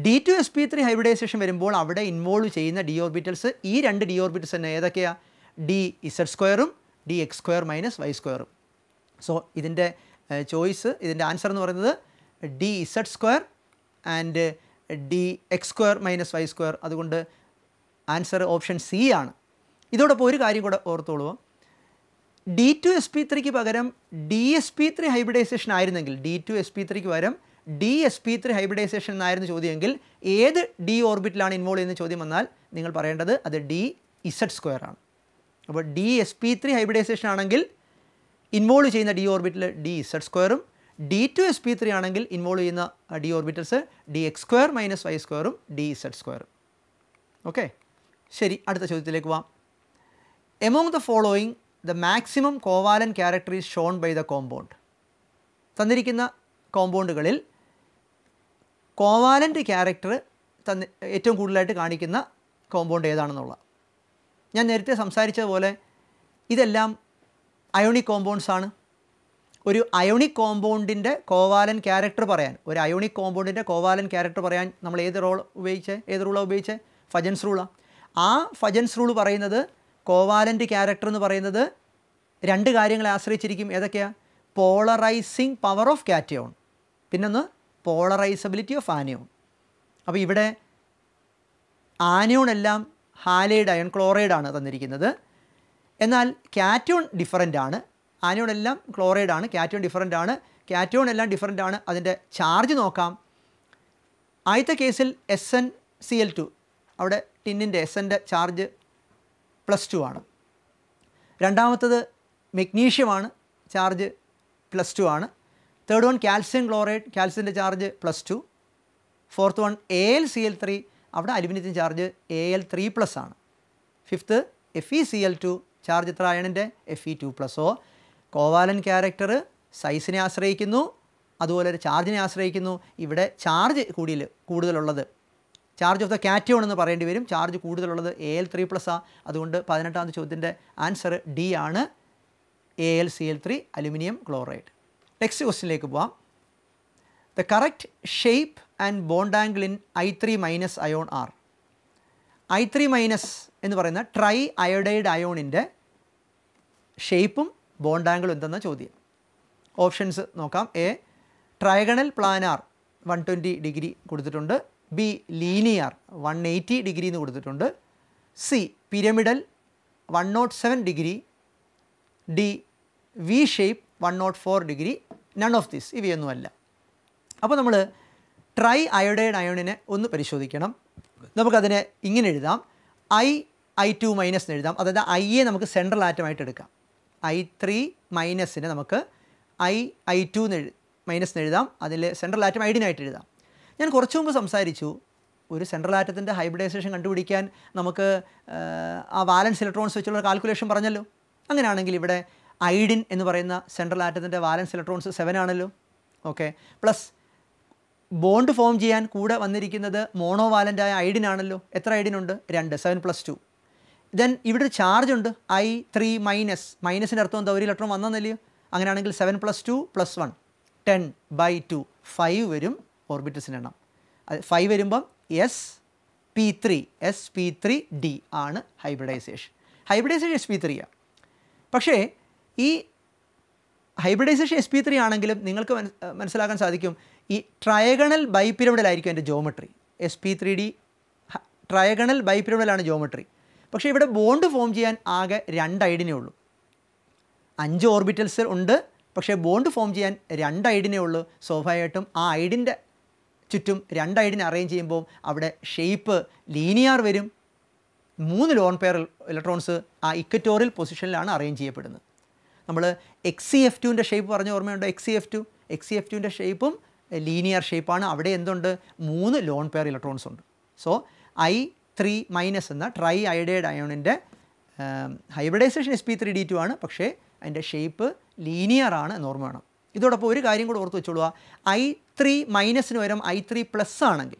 D two S P three hybridisation വരുമ്പോൾ അവിടെ ഇൻവോൾവ് ചെയ്യുന്ന ഡി ഓർബിറ്റൽസ് ഈ രണ്ട് ഡി ഓർബിറ്റൽസ് തന്നെ ഏതൊക്കെയാണ് ഡി ഇസഡ് സ്ക്വയറും D X square minus Y സ്ക്വയറും സോ ഇതിൻ്റെ ചോയ്സ് ഇതിൻ്റെ ആൻസർ എന്ന് പറയുന്നത് D Z square and D X square minus Y square അതുകൊണ്ട് ആൻസർ ഓപ്ഷൻ സി ആണ് ഇതോടൊപ്പം ഒരു കാര്യം കൂടെ ഓർത്തോളൂ ഡി ടു എസ് പി ത്രീക്ക് പകരം D S P three hybridisation ആയിരുന്നെങ്കിൽ ഡി ടു എസ് പി ത്രീക്ക് പകരം D S P three hybridisation എന്നായിരുന്നു ചോദ്യമെങ്കിൽ ഏത് ഡി ഓർബിറ്റിലാണ് ഇൻവോൾവ് ചെയ്യുന്ന ചോദ്യം വന്നാൽ നിങ്ങൾ പറയേണ്ടത് അത് ഡി ഇസഡ് സ്ക്വയർ ആണ് അപ്പോൾ D S P three hybridisation ആണെങ്കിൽ ഇൻവോൾവ് ചെയ്യുന്ന ഡി ഓർബിറ്റിൽ ഡി ഇസഡ് സ്ക്വയറും D two S P three ആണെങ്കിൽ ഇൻവോൾവ് ചെയ്യുന്ന D orbitals D X square minus Y സ്ക്വയറും ഡി ഇസഡ് സ്ക്വയറും ഓക്കെ ശരി അടുത്ത ചോദ്യത്തിലേക്ക് പോവാം among the following the maximum covalent character is shown by the compound തന്നിരിക്കുന്ന കോമ്പൗണ്ടുകളിൽ കോവാലൻ്റ് ക്യാരക്ടർ തന്നെ ഏറ്റവും കൂടുതലായിട്ട് കാണിക്കുന്ന കോമ്പൗണ്ട് ഏതാണെന്നുള്ള ഞാൻ നേരത്തെ സംസാരിച്ചതുപോലെ ഇതെല്ലാം അയോണിക് കോമ്പൗണ്ട്സ് ആണ് ഒരു അയോണിക് കോമ്പൗണ്ടിൻ്റെ കോവാലൻ ക്യാരക്ടർ പറയാൻ ഒരു അയോണിക് കോമ്പൗണ്ടിൻ്റെ കോവാലൻ ക്യാരക്ടർ പറയാൻ നമ്മൾ ഏത് റോൾ ഉപയോഗിച്ച് ഏത് റൂളാണ് ഉപയോഗിച്ച് ഫജൻസ് റൂളാണ് ആ ഫജൻസ് റൂൾ പറയുന്നത് കോവാലൻ്റ് ക്യാരക്ടർ എന്ന് പറയുന്നത് രണ്ട് കാര്യങ്ങളെ ആശ്രയിച്ചിരിക്കും ഏതൊക്കെയാണ് പോളറൈസിങ് പവർ ഓഫ് കാറ്റയോൺ പിന്നൊന്ന് പോളറൈസബിലിറ്റി ഓഫ് ആനയോൺ അപ്പോൾ ഇവിടെ ആനയോൺ എല്ലാം ഹാലൈഡ് അയൺ ക്ലോറൈഡ് ആണ് തന്നിരിക്കുന്നത് എന്നാൽ കാറ്റയോൺ ഡിഫറൻ്റ് ആണ് ആനയോൺ എല്ലാം ക്ലോറൈഡ് ആണ് കാറ്റയോൺ ഡിഫറൻ്റ് ആണ് കാറ്റയോൺ എല്ലാം ഡിഫറൻ്റ് ആണ് അതിൻ്റെ ചാർജ് നോക്കാം ആദ്യത്തെ കേസിൽ S N C L two അവിടെ ടിന്നിൻ്റെ എസ് എൻ്റെ ചാർജ് പ്ലസ് ടു ആണ് രണ്ടാമത്തത് മെഗ്നീഷ്യമാണ് ചാർജ് പ്ലസ് ടു ആണ് തേർഡ് വൺ കാൽസ്യം ക്ലോറൈഡ് കാൽസ്യത്തിൻ്റെ charge plus two fourth one A L C L three അവിടെ അലുമിനിയത്തിൻ്റെ charge A L three plus ആണ് fifth F E C L to charge എത്ര അയണിൻ്റെ എഫ് ഇ ടു പ്ലസോ കോവാലൻ ക്യാരക്ടർ സൈസിനെ ആശ്രയിക്കുന്നു അതുപോലെ ഒരു ചാർജിനെ ആശ്രയിക്കുന്നു ഇവിടെ ചാർജ് കൂടിയിൽ കൂടുതലുള്ളത് ചാർജ് ഓഫ് ദ കാറ്റിയോൺ എന്ന് പറയേണ്ടി വരും ചാർജ് കൂടുതലുള്ളത് എ എൽ ത്രീ പ്ലസ് ആ അതുകൊണ്ട് പതിനെട്ടാമത്തെ ചോദ്യത്തിൻ്റെ ആൻസർ ഡി ആണ് A L C L three aluminium chloride next ക്വസ്റ്റിനിലേക്ക് പോവാം the correct shape and bond angle in I three minus ion are I three minus എന്ന് പറയുന്ന ട്രൈ അയോഡൈഡ് അയോണിൻ്റെ ഷേപ്പും ബോണ്ട് എന്തെന്ന ചോദ്യം ഓപ്ഷൻസ് നോക്കാം A trigonal planar one twenty degree കൊടുത്തിട്ടുണ്ട് B linear one eighty degree എന്ന് കൊടുത്തിട്ടുണ്ട് C pyramidal one nought seven degree D V shape one nought four degree none of this ഇവയൊന്നുമല്ല അപ്പോൾ നമ്മൾ ട്രൈ അയോഡൈഡ് അയോണിനെ ഒന്ന് പരിശോധിക്കണം നമുക്കതിനെ ഇങ്ങനെ എഴുതാം ഐ ഐ ടു മൈനസ് എഴുതാം അതായത് ഐ എ നമുക്ക് സെൻട്രൽ ആറ്റമായിട്ട് എടുക്കാം ഐ ത്രീ മൈനസിനെ നമുക്ക് ഐ ഐ ടു എഴു മൈനസ് എഴുതാം അതിൽ സെൻട്രൽ ആറ്റം ഐഡിനായിട്ട് എഴുതാം ഞാൻ കുറച്ച് മുമ്പ് സംസാരിച്ചു ഒരു സെൻട്രൽ ആറ്റത്തിൻ്റെ ഹൈബ്രിഡൈസേഷൻ കണ്ടുപിടിക്കാൻ നമുക്ക് ആ വാലൻസ് ഇലക്ട്രോൺസ് വെച്ചുള്ള കാൽക്കുലേഷൻ പറഞ്ഞല്ലോ അങ്ങനെയാണെങ്കിൽ ഇവിടെ ഐഡിൻ എന്ന് പറയുന്ന സെൻട്രൽ ആറ്റത്തിൻ്റെ വാലൻസ് ഇലക്ട്രോൺസ് സെവൻ ആണല്ലോ ഓക്കെ പ്ലസ് ബോണ്ട് ഫോം ചെയ്യാൻ കൂടെ വന്നിരിക്കുന്നത് മോണോ വാലൻ്റായ ഐഡിൻ ആണല്ലോ എത്ര ഐഡിൻ ഉണ്ട് രണ്ട് സെവൻ പ്ലസ് ടു ദെൻ ഇവിടെ ഒരു ചാർജ് ഉണ്ട് ഐ ത്രീ മൈനസ് മൈനസിൻ്റെ അർത്ഥം എന്താ ഒരു ഇലക്ട്രോൺ വന്നതല്ലേ അങ്ങനെയാണെങ്കിൽ seven plus two plus one ten by two five വരും ഓർബിറ്റസിൻ്റെ എണ്ണം അത് ഫൈവ് വരുമ്പം S P three S P three D ആണ് ഹൈബ്രിഡൈസേഷൻ ഹൈബ്രിഡൈസേഷൻ എസ് പി ത്രീയാണ് പക്ഷേ ഈ ഹൈബ്രിഡൈസേഷൻ എസ് പി ത്രീ ആണെങ്കിലും നിങ്ങൾക്ക് മനസ്സിലാക്കാൻ സാധിക്കും ഈ ട്രയഗണൽ ബൈപിരമിഡലായിരിക്കും എൻ്റെ geometry S P three D trigonal ബൈപിരമിഡലാണ് ജോമെട്രി പക്ഷേ ഇവിടെ ബോണ്ട് ഫോം ചെയ്യാൻ ആകെ രണ്ട് ഐഡിനേ ഉള്ളൂ അഞ്ച് ഓർബിറ്റൽസ് ഉണ്ട് പക്ഷേ ബോണ്ട് ഫോം ചെയ്യാൻ രണ്ട് ഐഡിനേ ഉള്ളൂ സ്വാഭാവികമായിട്ടും ആ ഐഡിൻ്റെ ചുറ്റും രണ്ട് ഐഡിനെ അറേഞ്ച് ചെയ്യുമ്പോൾ അവിടെ ഷേപ്പ് ലീനിയർ വരും മൂന്ന് ലോൺ പെയർ ഇലക്ട്രോൺസ് ആ ഇക്വറ്റോറിയൽ പൊസിഷനിലാണ് അറേഞ്ച് ചെയ്യപ്പെടുന്നത് നമ്മൾ എക്സ് സി എഫ് ടുവിൻ്റെ ഷേപ്പ് പറഞ്ഞ ഓർമ്മയുണ്ടോ X C F two X C F ടുവിൻ്റെ ഷേപ്പും ലീനിയർ ഷേപ്പാണ് അവിടെ എന്തുണ്ട് മൂന്ന് ലോൺ പെയർ ഇലക്ട്രോൺസ് ഉണ്ട് സോ ഐ ത്രീ മൈനസ് എന്ന ട്രൈ അയഡൈഡ് അയോണിൻ്റെ hybridisation S P three D two ആണ് പക്ഷേ അതിൻ്റെ ഷേപ്പ് ലീനിയർ ആണ് എന്ന് ഓർമ്മ വേണം ഇതോടൊപ്പം ഒരു കാര്യം കൂടെ ഓർത്ത് വെച്ചോളുക ഐ ത്രീ മൈനസിന് പകരം ഐ ത്രീ പ്ലസ് ആണെങ്കിൽ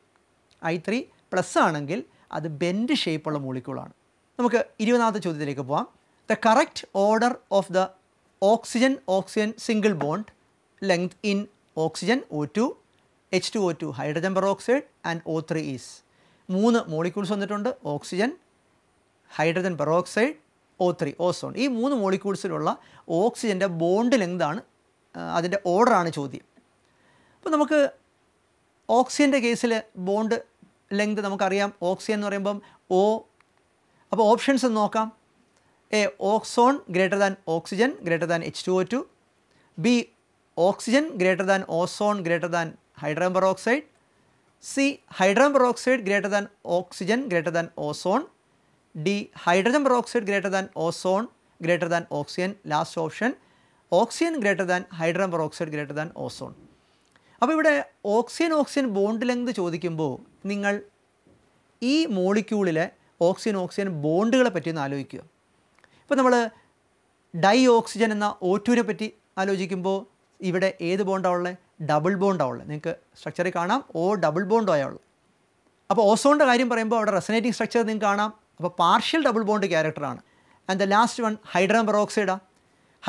ഐ ത്രീ പ്ലസ് ആണെങ്കിൽ അത് ബെൻഡ് ഷേപ്പുള്ള മോളിക്യൂളാണ് നമുക്ക് ഇരുപതാമത്തെ ചോദ്യത്തിലേക്ക് പോവാം the correct order of the in oxygen O two length in oxygen O2 H2O2 hydrogen peroxide and O3 is മൂന്ന് മോളിക്യൂൾസ് വന്നിട്ടുണ്ട് oxygen hydrogen peroxide O three ozone ഈ മൂന്ന് മോളിക്യൂൾസിലുള്ള ഓക്സിജൻ്റെ ബോണ്ട് ലെങ്താണ് അതിൻ്റെ ഓർഡറാണ് ചോദ്യം അപ്പോൾ നമുക്ക് ഓക്സിജൻ്റെ കേസിൽ ബോണ്ട് ലെങ്ത് നമുക്കറിയാം ഓക്സിജൻ എന്ന് പറയുമ്പം ഒ അപ്പോൾ ഓപ്ഷൻസ് നോക്കാം A ozone greater than oxygen greater than H two O two B oxygen greater than ozone greater than hydro peroxide C hydro peroxide greater than oxygen greater than ozone D hydrogen peroxide greater than ozone greater than oxygen last option oxygen greater than hydro peroxide greater than ozone അപ്പോൾ ഇവിടെ ഓക്സിജൻ ഓക്സിജൻ ബോണ്ട് ലെങ്ത് ചോദിക്കുമ്പോൾ നിങ്ങൾ ഈ മോളിക്യൂളിലെ ഓക്സിജൻ ഓക്സിജൻ ബോണ്ടുകളെ പറ്റി ഒന്ന് ആലോചിക്കുക അപ്പോൾ നമ്മൾ ഡൈ ഓക്സിജൻ എന്ന ഓറ്റൂനെ പറ്റി ആലോചിക്കുമ്പോൾ ഇവിടെ ഏത് ബോണ്ടാണ് ഉള്ളത് ഡബിൾ ബോണ്ടാണ് ഉള്ളത് നിങ്ങൾക്ക് സ്ട്രക്ചറിൽ കാണാം ഓ ഡബിൾ ബോണ്ടോ ഉള്ളത് അപ്പോൾ ഓസോണിൻ്റെ കാര്യം പറയുമ്പോൾ അവിടെ റെസനേറ്റിംഗ് സ്ട്രക്ചർ നിങ്ങൾക്ക് കാണാം അപ്പോൾ പാർഷ്യൽ ഡബിൾ ബോണ്ട് ക്യാരക്ടറാണ് and the last one hydrogen പെറോക്സൈഡാണ്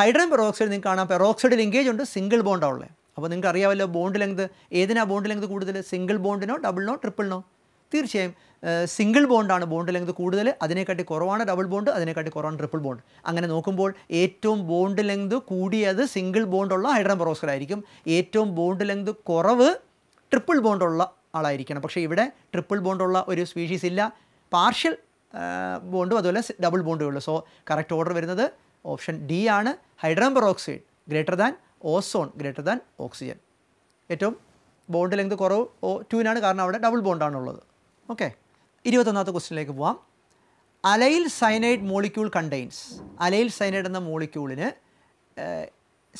ഹൈഡ്രോൺ പെറോക്സൈഡ് നിങ്ങൾക്ക് കാണാം പെറോക്സൈഡ് ലിങ്കേജ് ഉണ്ട് സിംഗിൾ ബോണ്ടാണ് ഉള്ളത് അപ്പോൾ നിങ്ങൾക്ക് അറിയാമല്ലോ ബോണ്ട് ലെങ്ത് ഏതിനാ ബോണ്ട് ലെങ്ത് കൂടുതൽ സിംഗിൾ ബോണ്ടിനോ ഡബിളിനോ ട്രിപ്പിളിനോ തീർച്ചയായും സിംഗിൾ ബോണ്ടാണ് ബോണ്ട് ലെങ്ത് കൂടുതൽ അതിനെക്കാട്ടി കുറവാണ് ഡബിൾ ബോണ്ട് അതിനെക്കാട്ടി കുറവാണ് ട്രിപ്പിൾ ബോണ്ട് അങ്ങനെ നോക്കുമ്പോൾ ഏറ്റവും ബോണ്ട് ലെങ്ത് കൂടിയത് സിംഗിൾ ബോണ്ടുള്ള ഹൈഡ്രൻ പെറോക്സൈഡ് ആയിരിക്കും ഏറ്റവും ബോണ്ട് ലെങ്ത് കുറവ് ട്രിപ്പിൾ ബോണ്ടുള്ള ആളായിരിക്കണം പക്ഷേ ഇവിടെ ട്രിപ്പിൾ ബോണ്ടുള്ള ഒരു സ്പീഷീസ് ഇല്ല പാർഷ്യൽ ബോണ്ടും അതുപോലെ ഡബിൾ ബോണ്ടും ഉള്ളൂ സോ കറക്റ്റ് ഓർഡർ വരുന്നത് ഓപ്ഷൻ ഡി ആണ് hydrogen peroxide greater than ozone greater than oxygen ഏറ്റവും ബോണ്ട് ലെങ്ത് കുറവ് ഓ ടൂവിനാണ് കാരണം അവിടെ ഡബിൾ ബോണ്ടാണുള്ളത് ഓക്കേ ഇരുപത്തൊന്നാമത്തെ ക്വസ്റ്റിനിലേക്ക് പോവാം allyl cyanide molecule contains allyl cyanide എന്ന മോളിക്യൂളിന്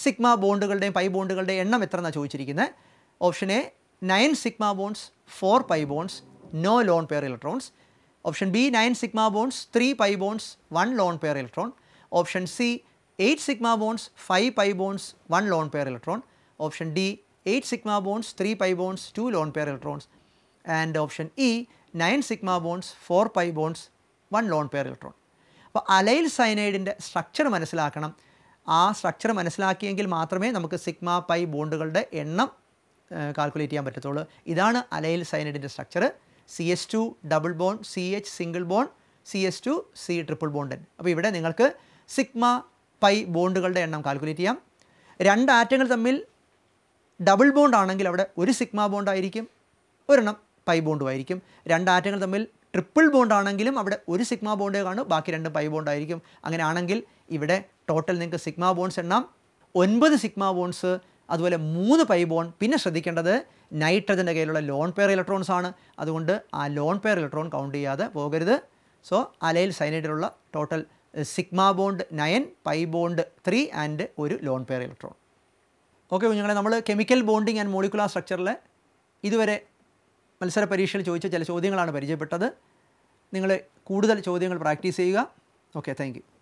സിഗ്മ ബോണ്ടുകളുടെയും പൈ ബോണ്ടുകളുടെയും എണ്ണം എത്ര എന്നാണ് ചോദിച്ചിരിക്കുന്നത് option A nine sigma bonds four pi bonds no lone pair electrons option B nine sigma bonds three pi bonds one lone pair electron option C eight sigma bonds five pi bonds one lone pair electron option D eight sigma bonds three pi bonds two lone pair electrons and option E nine sigma bonds four pi bonds one lone pair electron അപ്പോൾ അലൈൽ സൈനൈഡിൻ്റെ സ്ട്രക്ചർ മനസ്സിലാക്കണം ആ സ്ട്രക്ചർ മനസ്സിലാക്കിയെങ്കിൽ മാത്രമേ നമുക്ക് സിഗ്മ പൈ ബോണ്ടുകളുടെ എണ്ണം കാൽക്കുലേറ്റ് ചെയ്യാൻ പറ്റത്തുള്ളൂ ഇതാണ് അലൈൽ സൈനൈഡിൻ്റെ structure C S two double bond C H single bond C S two C triple ബോണ്ടൻ അപ്പോൾ ഇവിടെ നിങ്ങൾക്ക് സിഗ്മ പൈ ബോണ്ടുകളുടെ എണ്ണം കാൽക്കുലേറ്റ് ചെയ്യാം രണ്ട് ആറ്റങ്ങൾ തമ്മിൽ ഡബിൾ ബോണ്ട് ആണെങ്കിൽ അവിടെ ഒരു സിഗ്മ ബോണ്ട് ആയിരിക്കും ഒരെണ്ണം പൈ ബോണ്ടുമായിരിക്കും രണ്ട് ആറ്റങ്ങൾ തമ്മിൽ ട്രിപ്പിൾ ബോണ്ട് ആണെങ്കിലും അവിടെ ഒരു സിഗ്മ ബോണ്ടേ കാണും ബാക്കി രണ്ട് പൈ ബോണ്ട് ആയിരിക്കും അങ്ങനെ ആണെങ്കിൽ ഇവിടെ ടോട്ടൽ നിങ്ങൾക്ക് സിഗ്മ ബോൺസ് എണ്ണം ഒൻപത് സിഗ്മ ബോൺസ് അതുപോലെ മൂന്ന് പൈ ബോൺ പിന്നെ ശ്രദ്ധിക്കേണ്ടത് നൈട്രജൻ്റെ കയ്യിലുള്ള ലോൺ പെയർ ഇലക്ട്രോൺസ് ആണ് അതുകൊണ്ട് ആ ലോൺ പെയർ ഇലക്ട്രോൺ കൗണ്ട് ചെയ്യാതെ പോകരുത് സോ അലയിൽ സൈനൈഡിലുള്ള total sigma bond nine pi bond three and ഒരു ലോൺ പെയർ ഇലക്ട്രോൺ ഓക്കെ കുഞ്ഞുങ്ങളെ നമ്മൾ കെമിക്കൽ ബോണ്ടിങ് ആൻഡ് മോളിക്കുലാർ സ്ട്രക്ചറിൽ ഇതുവരെ മത്സര പരീക്ഷയിൽ ചോദിച്ച ചില ചോദ്യങ്ങളാണ് പരിചയപ്പെട്ടത് നിങ്ങൾ കൂടുതൽ ചോദ്യങ്ങൾ പ്രാക്ടീസ് ചെയ്യുക ഓക്കെ താങ്ക്